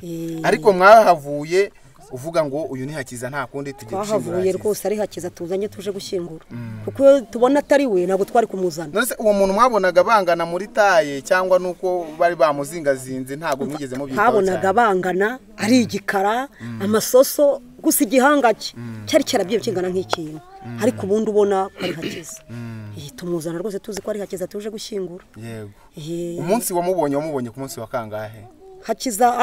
eh. ariko mwahavuye uvuga ngo uyu ni hakiza nta kundi tugiye twahavuye rwose ari hakiza tuzanye tuje gushyingura mm. kuko iyo tubona atari we ntabwo twari kumuzana uwo muntu mwabonaga bangana muri taye cyangwa nuko bari bamuzingazinze ntabwo mwigeze mubyitaho twabonaga bangana ari mm. igikara mm. amasoso gusa igihanga cye cyari cyarabyibushye kingana nk'ikintu ariko ubundi ubona ko ari hakiza tumuzana rwose tuzi ko ari hakiza tuje gushyingura yego umunsi wamubonye wamubonye ku munsi wa kangahe hakiza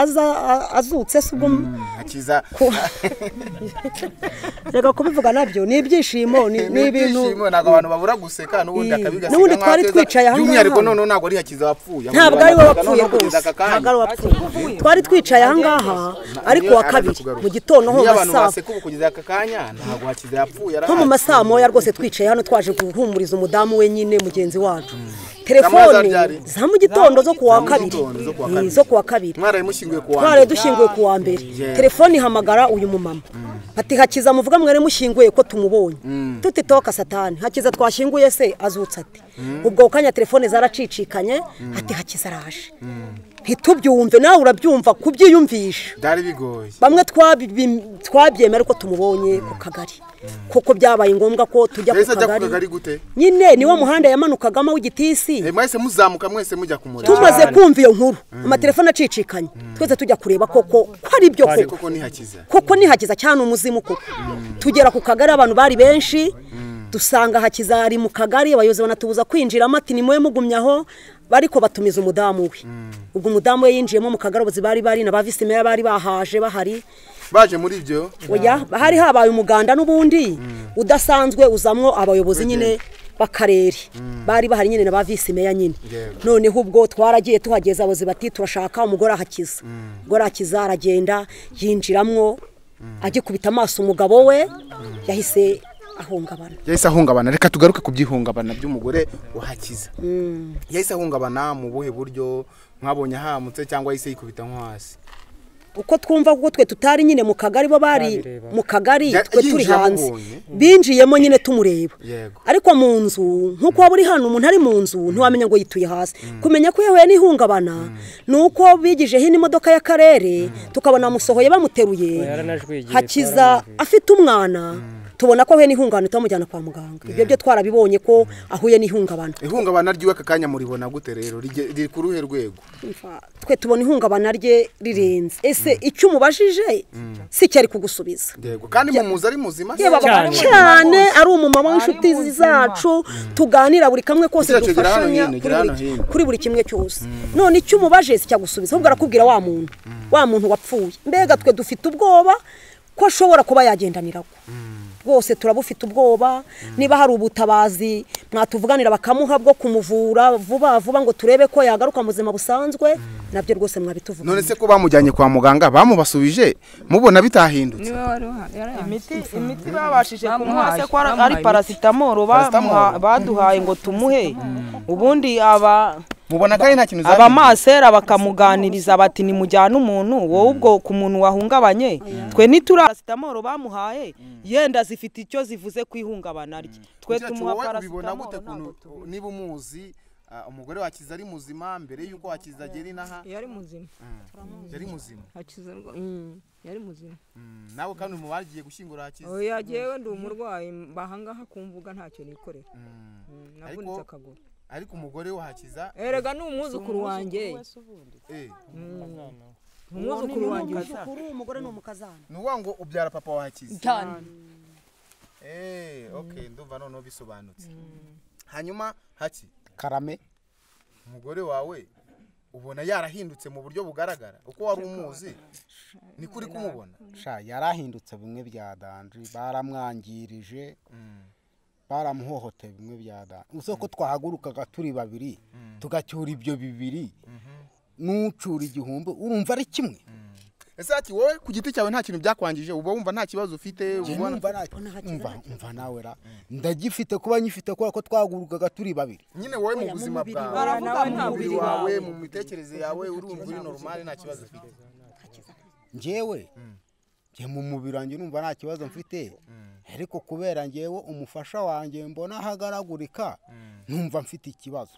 azutse se ubwo mm, hakiza reka kubivuga nabyo ni ibyishimo ni ibintu ntabwo abantu babura guseka n'ubundi mm. akabigasiga n'ubundi twari twicaye aha ngaha none ntabwo ari hakiza wapfuye ntabwo ari we wapfuye rwose twari twicaye aha ngaha ariko wa kabiri mu gitondo nko mu masaha nko mu masaha moya rwose twicaye hano twaje guhumuriza umudamu wenyine mugenzi wacu mm. telefoni za mu gitondo zo wa kabiri zo kuwa kabiri kabiri mwaraye mushyinguye kuwa mbere twaraye mbere telefone ihamagara uyu mumama mm. bati hakiza muvuga mwere mushinguye ko tumubonye mm. tutitoka satani hakiza twashinguye se azutse ati mm. ubwo kanya telefone zaracicikanye mm. ati hakiza araje ntitubyumve nawe urabyumva kubyiyumvisha bamwe twabyemera ko tumubonye ku kagari kuko byabaye ngombwa ko tujya ku kagari nyine niwo muhanda yamanukagamo w'igitisi eh, mwese muzamuka mwese mujya ku muriro tumaze kumva iyo nkuru amatelefone acicikanye twese tujya kureba koko ko ari byo koko koko nihakiza cyane umuzimuko tugera ku kagari abantu bari benshi dusanga hakiza ari mu kagari abayobozi banatubuza kwinjiramo ati ni mwe mugumyaho bariko batumiza umudamu we ubwo umudamu we yinjiyemo mu kagari abayobozi bari bari na ba visi meya bari bahaje bahari baje muri ibyo hari habaye umuganda n'ubundi udasanzwe uzamo abayobozi nyine b'akarere bari bahari nyine na ba visi meya nyine noneho ubwo twaragiye tuhageza abayobozi bati turashaka umugore ahakiza mm. umugore ahakiza aragenda yinjiramwo ajye kubita amaso umugabo we yahise ahungabana yahise ahungabana reka tugaruke ku by'ihungabana by'umugore wahakiza mm. yahise ahungabana mu buhe buryo mwabonye ahamutse cyangwa yahise yikubita nko hasi uko twumva kuko twe tutari nyine mu kagari bo bari mu kagari twe turi hanze hmm. binjiyemo nyine tumureba ariko mu nzu nk'uko waba uri hano umuntu ari mu nzu hmm. ntiwamenya ngo yituye hasi hmm. kumenya ko yahuye n'ihungabana ni uko bigijeho n'imodoka y'akarere tukabona amusohoye bamuteruye hakiza afite umwana tubona ko ahuye n'ihungabana tutamujyana kwa muganga ibyo byo twarabibonye ko mm. ahuye n'ihungabana ihungabana ry'iwe aka kanya muribona gute rero riri ku ruhe rwego twe tubona ihungabana rye rirenze mm. ese icyo umubajije mm. si cyo ari kugusubiza kandi mumuzi ari muzima cyane ari umumama w'inshuti zacu tuganira buri kamwe kose dufashanya kuri buri kimwe cyose none icyo umubaje si cyagusubiza ahubwo arakubwira wa muntu wa muntu wapfuye mbega twe dufite ubwoba ko ashobora kuba yagendanira yagendaniragwa bwose turabufite ubwoba niba hari ubutabazi mwatuvuganira bakamuha bwo kumuvura vuba vuba ngo turebe ko yagaruka mu buzima busanzwe nabyo rwose mwabituvuga none se ko bamujyanye kwa muganga bamubasubije mubona bitahindutse imiti babashije kumuha se ko ari parasitamoro baduhaye ngo tumuhe mm. ubundi aba mubona ko ari nta kintu zabiye abamasera bakamuganiriza bati nimujyane umuntu wowe ubwo ku muntu wahungabanye mm. Mm. twe nituraparasitamoro bamuhaye mm. yenda zifite icyo zivuze ku ihungabana rye twe tumuha parasitamoro niba umuzi uh, umugore wakiza ari muzima mbere y'uko wakiza agera inaha yari muzima yari muzima yari muzima nawe kandi mu bagiye gushyingura hakiza yagiye wenda umurwayi bahangaha kumvuga ntacyo nikorera navunitse akaguru ariko umugore wahakiza erega ni umwuzukuru wanjye eh. mm. umwuzukuru wanjye umugore ni umukazana ni uwa ngo ubyara papa wahakiza cyane eh, oke mm. ndumva noneho bisobanutse mm. hanyuma haki karame umugore wawe ubona yarahindutse mu buryo bugaragara uko wari umuzi ni kuri kumubona yari ahindutse bimwe bya danji baramwangirije baramuhohoteye bimwe bya dana gusa ko mm. twahagurukaga turi babiri mm. tugacyura ibyo bibiri mm-hmm. n'ucura igihumbi urumva ari kimwe mm. ese ati wowe ku giti cyawe nta kintu byakwangije uba wumva nta kibazo ufite umva nawe ndagifite kuba nyifite kubera ko twahagurukaga turi babiri nyine wowe mu buzima bwawe mu mubiri wawe mu mitekerereze yawe urumva uri normal nta kibazo ufite njyewe njye mu mubiri wanjye urumva nta kibazo mfite ariko kubera ngewe umufasha wanjye mbona ahagaragurika mm. numva mfite ikibazo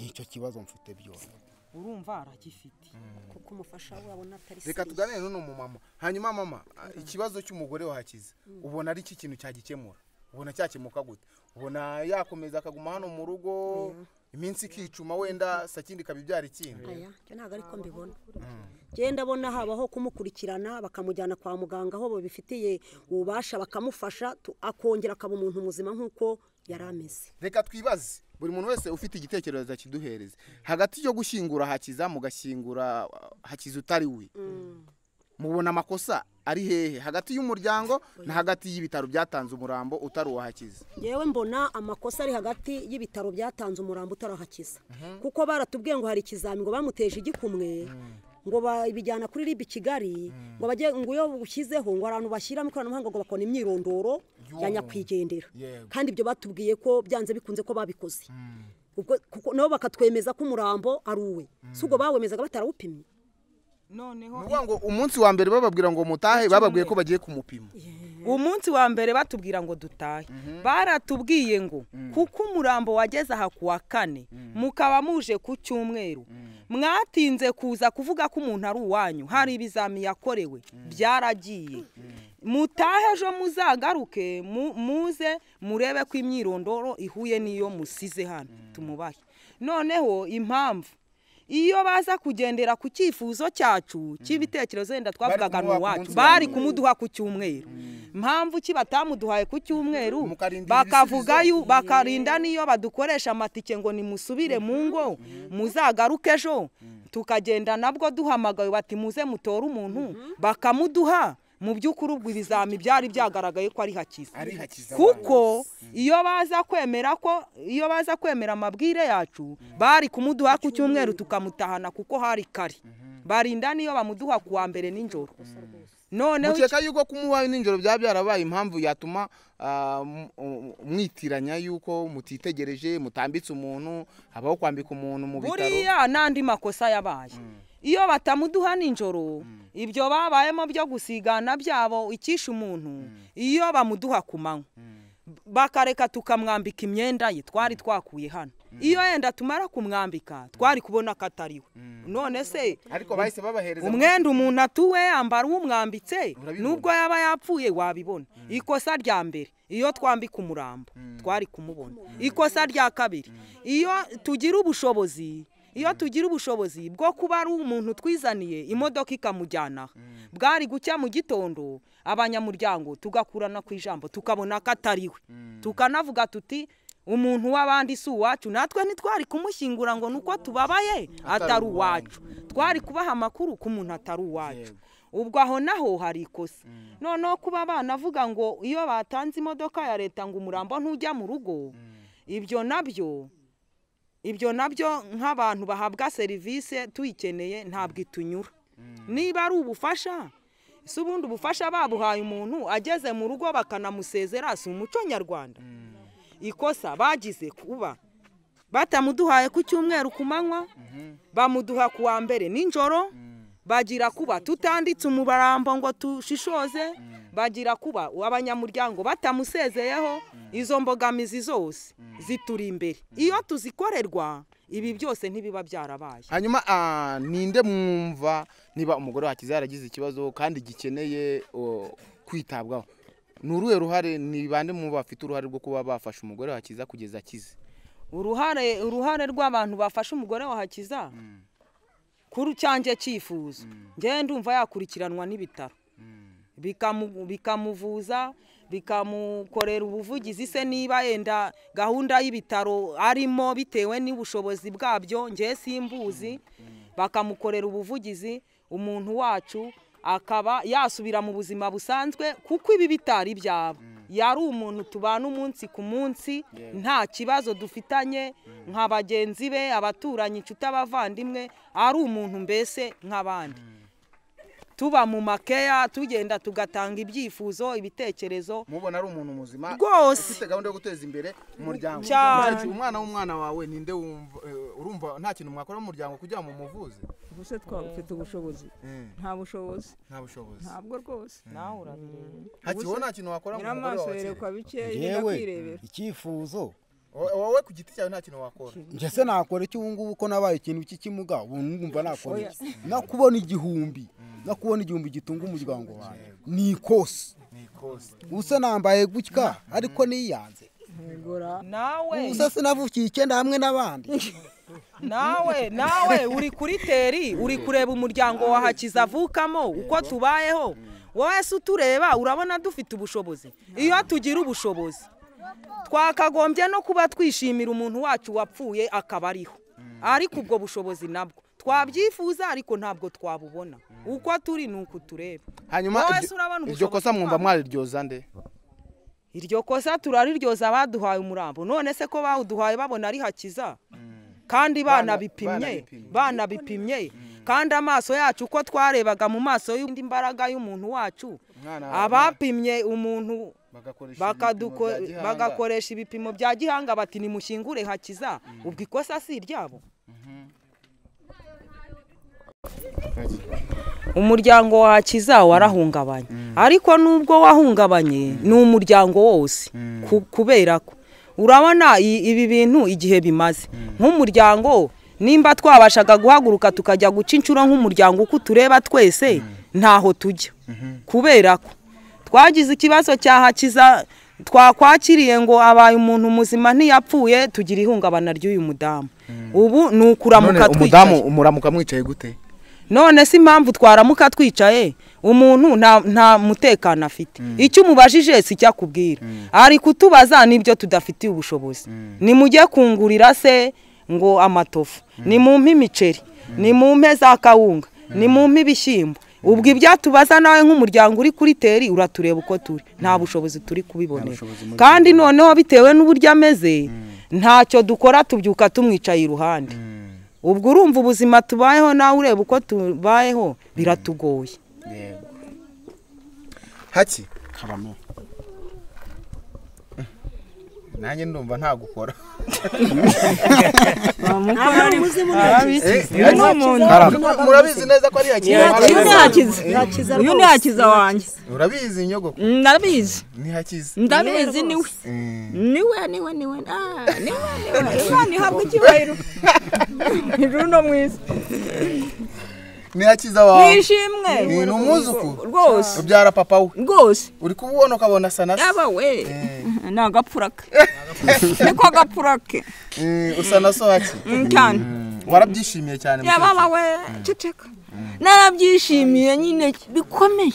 nicyo kibazo mfite byose urumva aragifite mm. kuko umufasha we abona atari reka tuganire n'uno mumama hanyuma mama mm. ikibazo cy'umugore wakize ubona ari iki kintu cyagikemura ubona cyakemuka gute ubona yakomeza akaguma hano mu rugo iminsi ikicuma wenda sakindi ikaba ibyara ikindi aya ntabwo ariko mbibona genda mm. abona habaho kumukurikirana bakamujyana kwa muganga aho babifitiye ububasha bakamufasha akongera akaba umuntu muzima nk'uko yari ameze reka twibaze buri muntu wese ufite igitekerezo akiduhereze hagati yo gushyingura hakiza mugashyingura hakiza utari we mm. mubona amakosa ari hehe hagati y'umuryango na hagati y'ibitaro byatanze umurambo utari uwahakiza yewe mbona amakosa ari hagati y'ibitaro byatanze umurambo utarahakiza kuko baratubwiye ngo hari ikizami ngo bamuteje igikumwe mm. ngo babijyana kuri ribu kigali mm. ngo bajye ngo iyo ushyizeho ngo abantu bashyira mu ikoranabuhanga ngo bakora imyirondoro ya nyakwigendera kandi ibyo batubwiye ko byanze bikunze ko babikoze mm. ubwo nabo bakatwemeza ko umurambo ari uwe si ubwo bawemezaga batarawupimye noneho ngo umunsi wa mbere bababwira ngo mutahe bababwiye ko bagiye kumupima umunsi wa mbere batubwira ngo dutahe mhm. baratubwiye ngo mhm. kuko umurambo wageze aha ku wa kane mhm. mukaba muje ku cyumweru mwatinze kuza kuvuga ko umuntu ari uwanyu hari ibizami yakorewe byaragiye mutahe ejo muzagaruke muze murebe ko imyirondoro ihuye n'iyo musize hano tumubahe noneho impamvu iyo baza kugendera ku cyifuzo cyacu mm. cy'ibitekerezo wenda twavugaga wacu bari kumuduha ku cyumweru mm. mpamvu ki batamuduhaye ku cyumweru bakavugayo mm. bakarinda n'iyo badukoresha amatike ngo nimusubire mu ngo muzagaruke ejo tukagenda nabwo duhamagawe bati muze mutore umuntu mm-hmm. bakamuduha mu by'ukuri ubwo ibizami byari byagaragaye ko ari hakiza kuko mm. iyo baza kwemera ko iyo baza kwemera amabwire yacu mm. bari kumuduha ku cyumweru tukamutahana kuko hari kare mm-hmm. barinda niyo bamuduha ku wa mbere nijoro mm. noneho yuko kumuha nijoro byaba byarabaye impamvu yatuma ah, mwitiranya yuko mutitegereje mutambitse umuntu habaho kwambika umuntu mu bitaro buriya n'andi makosa yabaye iyo batamuduha nijoro mm. ibyo babayemo byo gusigana byabo ikisha umuntu mm. iyo bamuduha ku manywa mm. bakareka tukamwambika imyenda ye twari twakuye hano iyo yenda tumara kumwambika twari kubona ko atariwe none se umwenda umuntu atuwe yambara uwumwambitse nubwo yaba yapfuye wabibona ikosa rya mbere iyo twambika umurambo twari kumubona ikosa rya kabiri iyo tugira ubushobozi iyo tugira ubushobozi bwo kuba ari umuntu twizaniye imodoka ikamujyana mm. bwari gucya mu gitondo abanyamuryango tugakurana ku ijambo tukabona ko atari we mm. tukanavuga tuti umuntu w'abandi si uwacu natwe ntitwari kumushyingura ngo ni uko tubabaye atari uwacu twari kubaha amakuru ku muntu atari uwacu ubwo aho naho hari ikosa mm. noneho kuba abana avuga ngo iyo batanze imodoka ya leta ngo umurambo ntujya mu rugo ibyo nabyo ibyo nabyo nk'abantu bahabwa serivisi tuyikeneye ntabwo itunyura mm. niba ari ubufasha si ubundi ubufasha babuhaye umuntu ageze mu rugo bakanamusezera si umuco nyarwanda mm. ikosa bagize kuba batamuduhaye ku cyumweru ku manywa mm-hmm. bamuduha ku wa mbere nijoro mm. bagira kuba tutanditse umubarambo ngo tushishoze bagira kuba abanyamuryango batamusezeyeho izo mbogamizi zose zituri imbere iyo tuzikorerwa ibi byose ntibiba byarabaye hanyuma ninde mwumva niba umugore wakize yaragize ikibazo kandi gikeneye kwitabwaho ni uruhe ruhare ni bande mwumva bafite uruhare rwo kuba bafasha umugore wakiza kugeza akize uruhare uruhare rw'abantu bafashe umugore wahakiza mm. kuri cyanjye cyifuzo mm. ngende ndumva yakurikiranwa n'ibitaro mm. bikamuvuza bikamukorera ubuvugizi se niba yenda gahunda y'ibitaro arimo bitewe n'ubushobozi bwabyo nge simbuzi bakamukorera ubuvugizi umuntu wacu akaba yasubira mu buzima busanzwe kuko ibi bitari byabo. Mm. yari umuntu tubana umunsi ku munsi nta kibazo dufitanye mm. nka bagenzi be abaturanyi inshuti abavandimwe ari umuntu mbese nk'abandi mm. tuba mu makeya tugenda tugatanga ibyifuzo ibitekerezo mubona ari umuntu muzima rwose ufite gahunda yo guteza imbere umuryango cyane umwana w'umwana wawe ninde eh, urumva nta kintu mwakora mu muryango kugira ngo mumuvuze gusa twaba eh. ufite ubushobozi eh. nta bushobozi nta bushobozi ntabwo rwose nawe urabireba nta kintu wakora mu mugore wawe yewe icyifuzo wowe ku giti cyawe nta kintu wakora njye nakora iki ubu ngubu ko nabaye ikintu cy'ikimuga ubu ngumva nakora iki no kubona igihumbi no kubona igihumbi gitunga umuryango mm. wawe ni ikosi usa nambaye gutya ariko niyanze nawe usa sinavukiye icyenda hamwe n'abandi nawe nawe uri kuri teri uri kureba umuryango wa hakiza avukamo uko tubayeho wowe se utureba urabona dufite ubushobozi iyo tugira ubushobozi twakagombye no kuba twishimira umuntu wacu wapfuye akaba ariho mm. ariko ubwo bushobozi nabwo twabyifuza ariko ntabwo twabubona mm. uko turi ni uko tureba hanyuma iryo kosa mwumva mwariryoza nde iryo kosa turariryoza baduhaye umurambo none se ko bawuduhaye babona ari hakiza mm. kandi banabipimye banabipimye kandi amaso yacu uko twarebaga mu maso y'indi mbaraga y'umuntu wacu abapimye umuntu bagakoresha ibipimo bya gihanga bati nimushyingure hakiza mm-hmm. ubwo ikosa si iryabo mm-hmm. umuryango wa hakiza warahungabanye mm. ariko nubwo wahungabanye mm. ni umuryango wose mm. kubera ko urabona ibi bintu igihe bimaze nk'umuryango nimba twabashaga guhaguruka tukajya guca inshuro nk'umuryango uko tureba twese ntaho tujya mm-hmm. kubera ko twagize ikibazo cya cyahakiza twakwakiriye ngo abaye umuntu muzima ntiyapfuye tugira ihungabana ry'uyu mudamu hmm. ubu ni ukuramuka twicaye umuramuka mwicaye gute none si impamvu twaramuka twicaye umuntu nta mutekano afite hmm. icyo umubajije si icyo akubwira hmm. ari kutubaza n'ibyo tudafitiye ubushobozi nimujye kungurira se ngo amatofu nimumpe imiceri nimumpe za kawunga nimumpe ibishyimbo ubwo ibyatubaza nawe nk'umuryango uri kuri teri uratureba uko turi mm. nta bushobozi turi kubibonera kandi noneho bitewe n'uburyo ameze mm. ntacyo dukora tubyuka tumwicaye iruhande mm. ubwo urumva ubuzima tubayeho nawe ureba uko tubayeho biratugoye hake kabamo nanjye ndumva ntagukora eh, murabizi neza ko ari yakiza uyu ni hakiza wanjye urabizi nyogo mm, ndabizi mm, ndabizi niwe mm. niwe niwe ah, niwe niwe imana ihabwa icyubahiro iruno mwiza ni wawe nishimwe ni umwuzuku rwose ubyara papa we rwose uri kubona ukabona sanasa yaba we eh. ni agapurake ni ko agapurake mm, usa mm, na sohaki cyane mm, warabyishimiye cyane yababa we ceceka narabyishimiye nyine bikomeye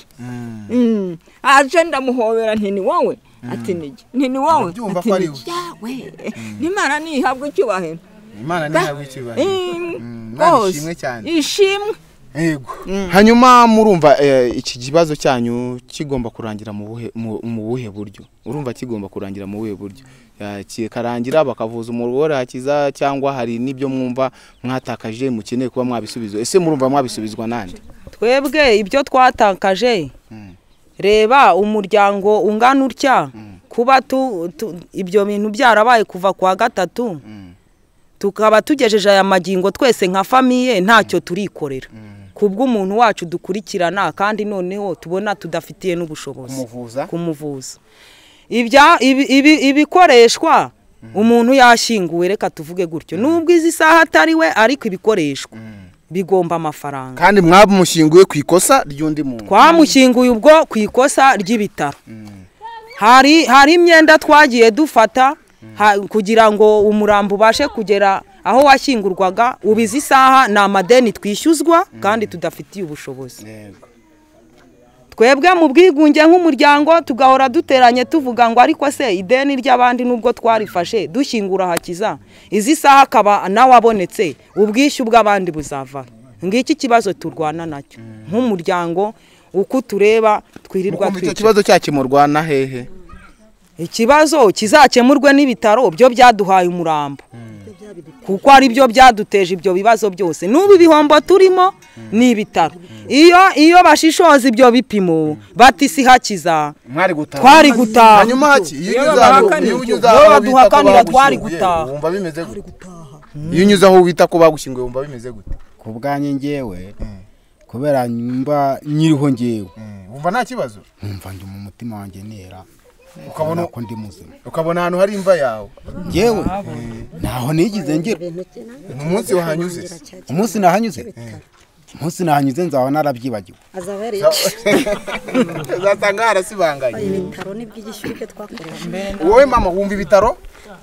aje ndamuhobera ntini wowe ati nigi ntini wowe ati nigi yawe nimara nihabwa icyubahiro imana ntihabwa icyubahiro rwose ishimwe yego mm. hanyuma murumva eh, iki kibazo cyanyu kigomba kurangira mu buhe buryo urumva kigomba kurangira mu buhe buryo eh, kikarangira bakavuza umuriro hakiza cyangwa hari n'ibyo mwumva mwatakaje mukeneye kuba mwabisubiza ese murumva mwabisubizwa nande twebwe ibyo twatakaje mm. reba umuryango ungana utya mm. kuba ibyo bintu byarabaye kuva kwa gatatu tukaba tugejeje aya magingo twese nka famiye ntacyo turikorera bw'umuntu wacu dukurikirana kandi noneho tubona tudafitiye n'ubushobozi kumuvuza ibikoreshwa mm. umuntu yashyinguwe reka tuvuge gutyo mm. nubwo izi saha atari we ariko ibikoreshwa mm. bigomba amafaranga kandi mwamushyinguye ku ikosa ry'undi muntu twamushyinguye ubwo ku ikosa ry'ibitaro hari imyenda twagiye dufata kugira ngo umurambo ubashe kugera aho washyingurwaga ubizi isaha ni amadeni twishyuzwa kandi tudafitiye ubushobozi twebwe mu bwigunge nk'umuryango tugahora duteranye tuvuga ngo ariko se ideni ry'abandi nubwo twarifashe dushyingura hakiza izi saha akaba nawe abonetse ubwishyu bw'abandi buzava ngiki kibazo turwana nacyo mm. nk'umuryango uko tureba twirirwa twica ikibazo cyakemurwa na hehe ikibazo kizakemurwe n'ibitaro byo byaduhaye umurambo mm. kuko ari byo byaduteje ibyo bibazo byose n'ubu ibihombo turimo ni ibitaro iyo iyo bashishoza ibyo bipimo bati si twari gutaha hanyuma haki iyo unyuze aho baduhakanira twari gutaha iyo unyuze aho wita ko bagushyinguye wumva bimeze gute ku bwanjye ngewe hmm. kubera nyiriho ngewe hmm. wumva nta kibazo wumva njye mu mutima wanjye nera ukabona ko ndi muzima ukabona ahantu hari imva yawe yewe ntaho nigize ngira umunsi wahanyuze umunsi nahanyuze umunsi nahanyuze nzaba narabyibagiwe uzasanga harasibangaye ibitaro ni by'igishyushyu twakoresha wowe mama wumva ibitaro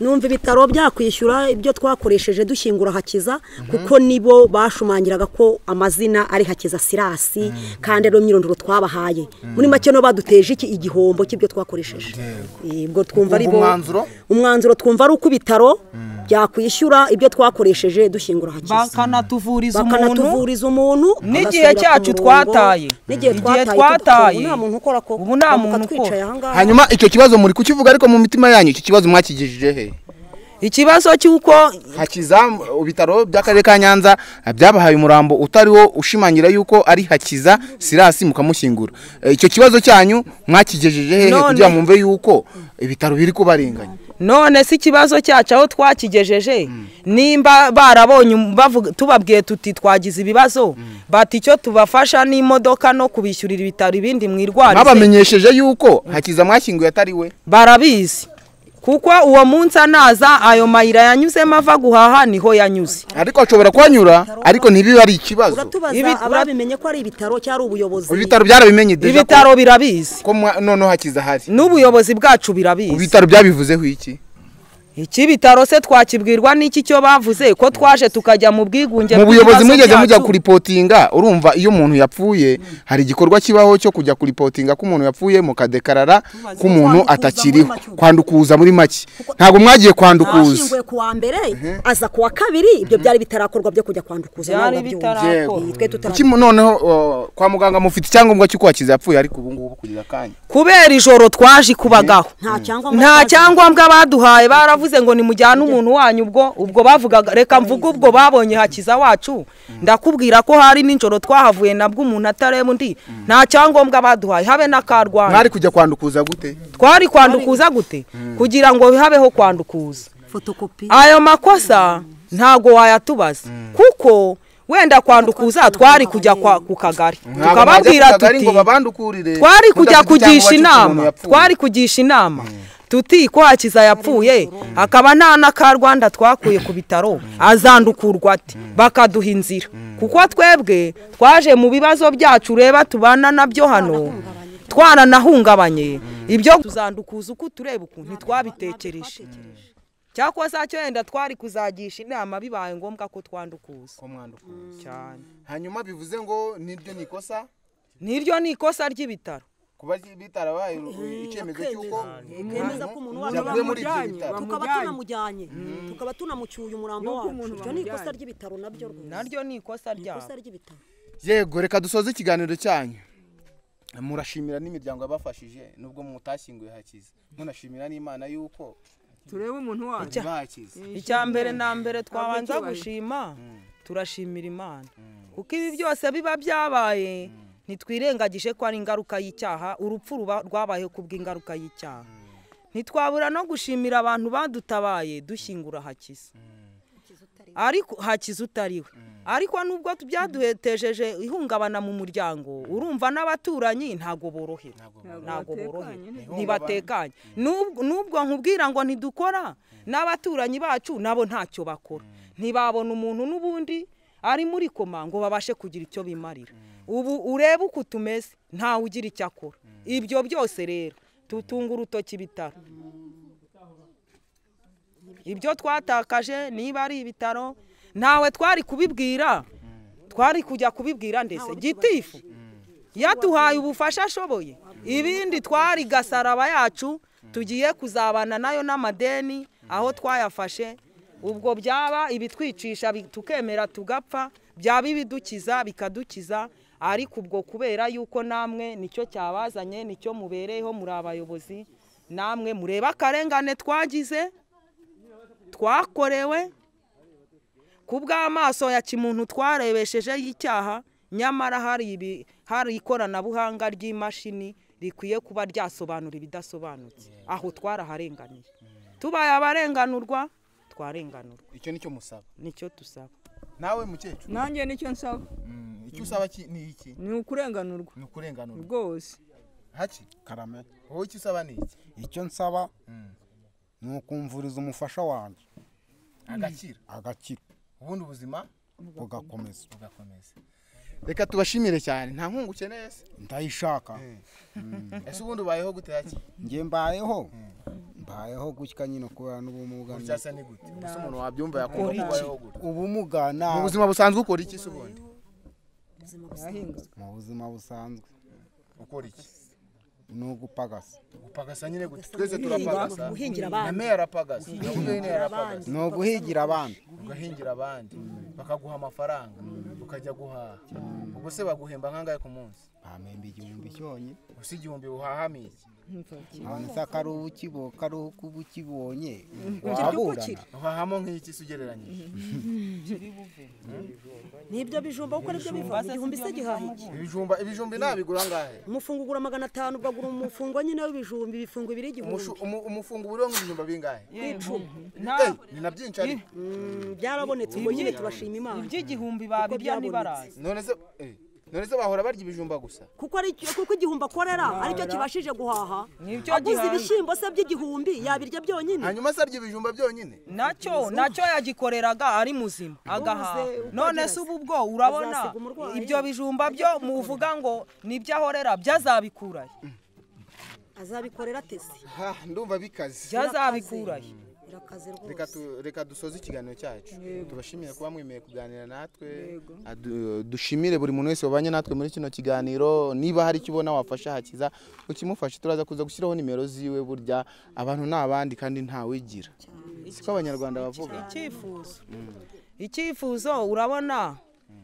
numva ibitaro byakwishyura ibyo twakoresheje dushyingura hakiza mhm. kuko nibo bashumangiraga ko amazina ari hakiza sirasi mhm. kandi ariyo myirondoro twabahaye mhm. muri make no baduteje iki igihombo cy'ibyo twakoresheje ubwo twumva ari umwanzuro twumva ari uko ibitaro byakwishyura ibyo twakoresheje dushyingura hakiza bakanatuvuriza umuntu n'igihe cyacu twataye n'igihe twataye nta muntu ukora koko ubu nta muntu ukora hanyuma icyo kibazo muri kukivuga ariko mu mitima yanyu icyo kibazo mwakigejeje hehe ikibazo cy'uko hakiza ibitaro by'akarere ka nyanza eh, byabahaye umurambo utari wo ushimangira yuko ari hakiza silasi mukamushyingura eh, icyo kibazo cyanyu mwakigejeje hehe kugira mwumve yuko ibitaro biri kubarenganya none si ikibazo cyacu aho twakigejeje mm. nimba barabonye tubabwiye tuti twagize ibibazo mm. bati icyo tubafasha n'imodoka no kubishyurira ibitaro ibindi mwirwarize babamenyesheje yuko hakiza mwashyinguye atari we barabizi kuko uwo munsi anaza ayo mayira yanyuzemo ava guhaha niho yanyuze ariko ashobora kuhanyura ariko ntibibe ari ikibazo uratubaza ko ari ibitaro cyangwa ubuyobozi ibitaro byarabimenye ibitaro birabizi ko noneho hakiza hari n'ubuyobozi bwacu birabizi ibitaro byabivuzeho iki iki bitaro se twakibwirwa n'iki cyo bavuze ko twaje tukajya mu bwigunge mu buyobozi mugeze mujya kuripotinga urumva iyo umuntu yapfuye hari igikorwa kibaho cyo kujya kuripotinga ko umuntu yapfuye mukadekarara ko umuntu atakiriho kwandukuza muri make ntabwo mwagiye kwandukuza ashinzwe kuwa mbere aza kuwa kabiri ibyo byari bitarakorwa byo kujya kwandukuza byari bitarakorwa noneho kwa muganga mufite icyangombwa cy'uko wakize yapfuye ariko ubu ngubu kugira akanya kubera ijoro twaje kubagaho nta cyangombwa baduhaye baravuze navuze ngo nimujyane umuntu wanyu ubwo ubwo bavugaga reka mvuga ubwo babonye hakiza wacu mm. ndakubwira ko hari nijoro twahavuye nabwo umuntu atareba undi mm. nta cyangombwa baduhaye habe n'akarwanda mwari kujya kwandukuza gute twari kwandukuza gute mm. kugira ngo habeho kwandukuza ayo makosa ntabwo wayatubaza kuko wenda kwandukuza twari kujya ku kagari tukababwira tuti twari kujya kugisha inama twari kugisha inama tuti ko yapfuye akaba nta na ka rwanda twakuye ku bitaro mm. azandukurwa ati mm. bakaduha inzira mm. kuko twebwe twaje mu bibazo byacu ureba tubana nabyo hano twananahungabanye ibyo tuzandukuza uko tureba ukuntu twabitekereje cyangwa se cyenda twari kuzagisha inama bibaye ngombwa ko twandukuza cyane hanyuma bivuze ngo niryo ni ikosa niryo ni ikosa ry'ibitaro kuba bitarabaye eh, icyemezo cy'uko ah, mwemeza ko umuntu wacu bamujyanye tukaba tunamujyanye mm-hmm. tukaba tunamucyuye umurambo wacu ibyo ni ikosa ry'ibitaro nabyo rwose naryo ni ikosa ry'ibitaro yego reka dusoze ikiganiro cyanyu murashimira n'imiryango yabafashije nubwo mutashyinguye hakiza munashimira n'imana y'uko turebe umuntu wacu icya mbere na mbere twabanza gushima mm. turashimira imana mm. kuko ibi byose biba byabaye mm. ntitwirengagije ko ari ingaruka y'icyaha urupfu rwabayeho kubw'ingaruka y'icyaha ntitwabura no gushimira abantu badutabaye dushyingura hakiza ariko hakiza utari we ariko nubwo byaduhetejeje ihungabana mu muryango urumva n'abaturanyi ntabwo borohera ntabwo borohera ntibatekanye nubwo nkubwira ngo ntidukora n'abaturanyi bacu nabo ntacyo bakora mm. ntibabona umuntu n'ubundi ari muri koma ngo babashe kugira icyo bimarira ubu urebe uko tumeze ntawe ugira icyo akora ibyo byose rero tutunga urutoki ibitaro ibyo twatakaje niba ari ibitaro ntawe twari kubibwira twari kujya kubibwira ndetse gitifu yaduhaye ubufasha ashoboye ibindi twari gasaraba yacu tugiye kuzabana nayo n'amadeni aho twayafashe ubwo byaba ibitwicisha tukemera tugapfa byaba ibidukiza bikadukiza ariko ubwo kubera yuko namwe nicyo cyabazanye nicyo mubereyeho muri abayobozi namwe mureba akarengane twagize twakorewe ku bw'amaso ya kimuntu twarebesheje y'icyaha nyamara hari ikoranabuhanga ry'imashini rikwiye kuba ryasobanura ibidasobanutse aho twaraharenganiye tubaye abarenganurwa twarenganurwa icyo nicyo musaba nicyo dusaba nawe mukecuru nanjye nicyo nsaba mm, icyo usaba ni iki ni ukurenganurwa ni ukurenganurwa rwose haki karame wowe icyo usaba ni iki icyo nsaba mm. ni ukumvuriza umufasha wanjye agakira mm. agakira ubundi ubuzima bugakomeza bugakomeza reka tubashimire cyane nta nkungu ukeneye se ndayishaka eh. ese ubundi ubayeho gute hake nge mbayeho eh. mbayeho gutya nyine kubera n'ubumuga gusa umuntu wabyumva yakumva ko ubumuga nta mu busanzwe ukora iki se ubundi mu buzima busanzwe ukora iki ni ugupagasa gupagasa nyine twese turapagasa na meya arapagasa ni uguhigira abandi ugahingira abandi bakaguha amafaranga ukajya guhaha ubwo se baguhemba nk'angahe ku munsi bampemba igihumbi cyonyine gusa igihumbi buhaha karuhu kuba ukibonye waburana uhahamo nk'iki se ugereranyije ni bijumba kuko aribyo biva igihumbi se gihaha ibijumba ibijumbi nabigura angahe umufungo ugura magana atanu ugura umufungo nyine w'ibijumbi ibifungo bibiri igihumbi umufungo uriho nk'ibijumba bingahe ni na byinshi ari mm, byarabonetse ubwo nyine turashima imana iby'igihumbi babirya ntibaraza none se bahora barya ibijumba gusa kuko igihumbi akorera aricyo kibashije guhaha aguze ibishyimbo se by'igihumbi yabirya byonyine hanyuma se arya ibijumba byonyine nacyo nacyo yagikoreraga ari muzima agahaha none se ubu bwo urabona ibyo bijumba byo muvuga ngo nibyo ahorera byazabikuraye azabikorera tesi ndumva bikaze byazabikuraye irakaze rwose reka dusoze ikiganiro cyacu tubashimire kuba mwemeye kuganira natwe dushimire buri muntu wese wabanye natwe muri kino kiganiro niba hari icyo ubona wafasha hakiza ukimufasha turaza kuza gushyiraho nimero ziwe burya abantu ni abandi kandi ntawigira siko abanyarwanda bavuga icyifuzo mm. icyifuzo urabona mm.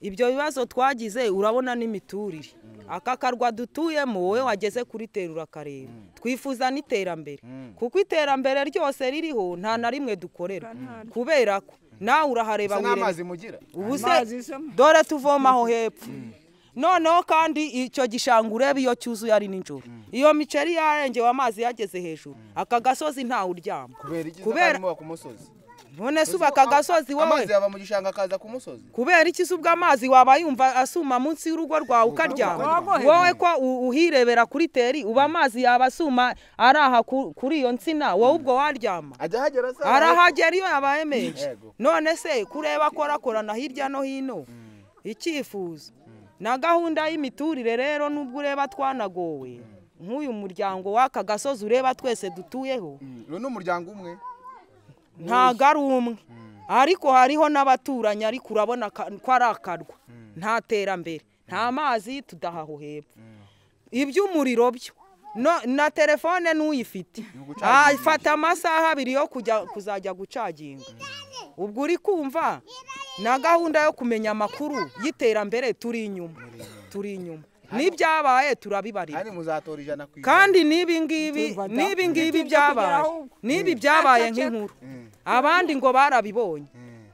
ibyo bibazo twagize urabona n'imiturire Mm. aka karwa dutuyemo wowe mm. wageze kuriterura akareba mm. twifuza n'iterambere kuko iterambere ryose ririho nta na rimwe dukorera kubera ko nawe urahareba wireba ubu se dore tuvomaho hepfo noneho kandi icyo gishanga ureba iyo cyuzuye ari nijoro iyo miceri yarengewe amazi yageze hejuru aka gasozi ntawe uryama kubera none se ubaka agasozi wowe amazi yaba mu gishanga akaza ku musozi kubera iki se ubwo amazi waba yumva asuma munsi y'urugo rwawe ukaryama wowe ko uhirebera kuri teri uba amazi yaba asuma ari aha kuri iyo nsina wowe hmm. ubwo waryama arahagera iyo yabaye menshi none se kureba akorakorana hirya no hino hmm. icyifuzo hmm. na gahunda y'imiturire rero nubwo ureba twanagowe nk'uyu muryango w'aka gasozi ureba twese dutuyeho ni umuryango umwe ntago ari umwe hmm. ariko hariho n'abaturanyi ariko urabona ko ari akarwa hmm. nta terambere nta hmm. mazi tudahaho hepfo iby'umuriro byo na telefone n'uyifite afata ah, amasaha abiri yo kujya kuzajya gucaginga ubwo uri kumva na gahunda yo kumenya amakuru y'iterambere turi inyuma turi inyuma n'ibyabaye turabibarira kandi n'ibi ngibi n'ibi ngibi byabaye n'ibi byabaye nk'inkuru mm. abandi ngo barabibonye mm.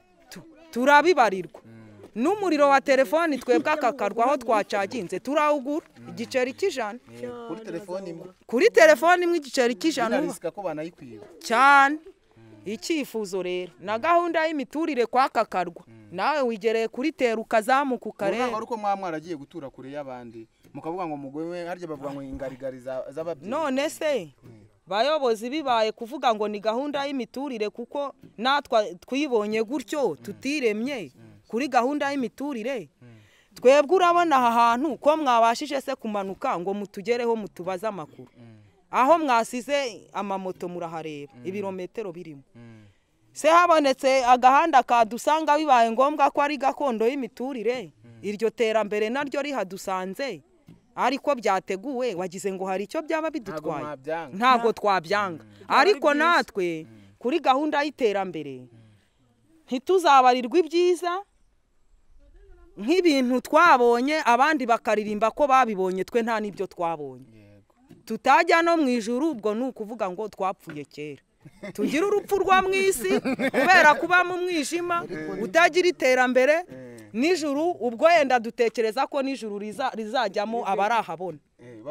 turabibarirwa mm. n'umuriro wa telefoni twebwe akakarwaho twacaginze turawugura igiceri cy'ijana eh, kuri telefoni imwe igiceri cy'ijana cyane icyifuzo rero na gahunda y'imiturire kwakakarwa mm. nawe wigereye kuri teru ukazamuka ukareba ariko mwaba mwaragiye gutura kure y'abandi mukavuga ngo umugore we harya bavuga ngo ingarigari z'ababyeyi none se mm. bayobozi bibaye kuvuga ngo ni gahunda y'imiturire kuko natwe twibonye gutyo mm. tutiremye kuri gahunda y'imiturire twebwe urabona aha hantu ko mwabashije se kumanuka ngo mutugereho mutubaze amakuru aho mwasize amamoto murahareba mm. ibirometero birimo mm. se habonetse agahanda kadusanga bibaye ngombwa ko ari gakondo y'imiturire mm. iryo terambere naryo rihadusanze ariko byateguwe wagize ngo hari icyo byaba bidutwaye ntabwo twabyanga ariko natwe kuri gahunda y'iterambere ntituzabarirwe ibyiza nk'ibintu twabonye abandi bakaririmba ko babibonye twe nta n'ibyo twabonye tutajya no mu ijuru ubwo ni ukuvuga ngo twapfuye kera tugira urupfu rwa mu isi kubera kuba mu mwijima utagira iterambere nijuru ubwo yenda dutekereza ko nijuru rizajyamo abarahabona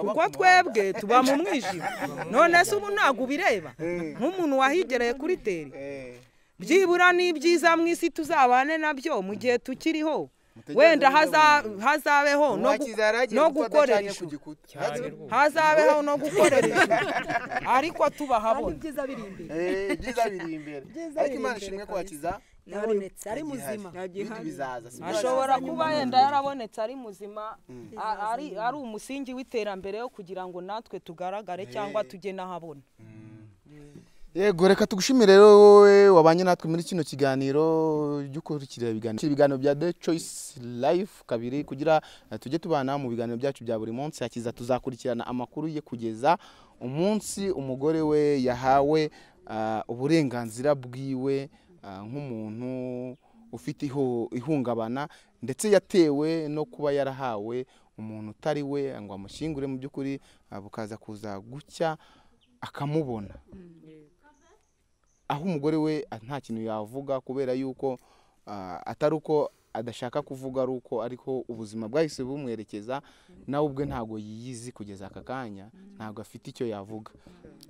kuko twebwe tuba mu mwijima none se ubu ntabwo ubireba nk'umuntu wahigereye kuri teri byibura n'ibyiza mu isi tuzabane nabyo mu gihe tukiriho wenda hazabeho no gukoresha hazabeho no gukoresha ariko tubahabona ibyiza biri imbere eh, ariko imana ishimwe kwakiza yabonetse ari muzima ashobora kuba yenda yarabonetse ari muzima mm. ari umusingi w'iterambere yo kugira ngo natwe tugaragare eh. cyangwa tujye ahabona. Mm. yego reka tugushimire rero wowe wabanye natwe muri kino kiganiro jya ukurikira ibiganiro ibiganiro bya de choice life kabiri kugira eh, tujye tubana mu biganiro byacu bya buri munsi hakiza tuzakurikirana amakuru ye kugeza umunsi umugore we yahawe eh, uburenganzira bwiwe eh, nk'umuntu ufite ihungabana ndetse yatewe no kuba yarahawe umuntu utari we ngo amushyingure mu by'ukuri bukaza kuza gucya akamubona mm, aho umugore we ah, nta kintu yavuga kubera yuko ah, atari uko adashaka kuvuga ari uko ariko ubuzima bwahise bumwerekeza nawe ubwe ntabwo yiyizi kugeza aka kanya ntabwo afite icyo yavuga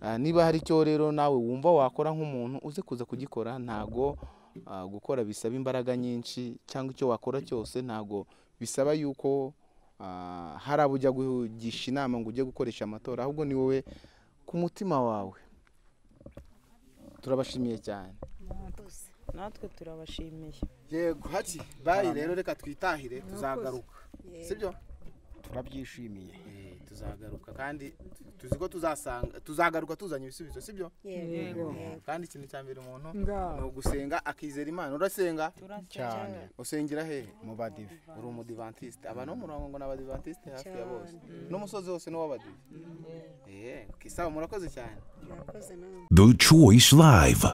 ah, niba hari cyo rero nawe wumva wakora nk'umuntu uze kuza kugikora ntabwo gukora bisaba imbaraga nyinshi cyangwa icyo wakora cyose ntabwo bisaba yuko hari abo ujya kugisha inama ngo ujye gukoresha amatora ahubwo ni wowe ku mutima wawe turabashimiye cyane natwe turabashimiye yego hati bayi rero reka twitahire tuzagaruka sibyo turabyishimiye eh, tuzagaruka kandi tuzi ko tuzasanga tuzagaruka tuzanye ibisubizo sibyo byo kandi ikintu cya mbere umuntu ni ugusenga akizera imana urasenga cyane usengera hehe mu badive uri umudivantisite abantu bo mu ruhango ni abadivantisite hafi ya bose mm. n'umusozi wose ni uw'abadive mm. eh, kisaba murakoze cyane the choice live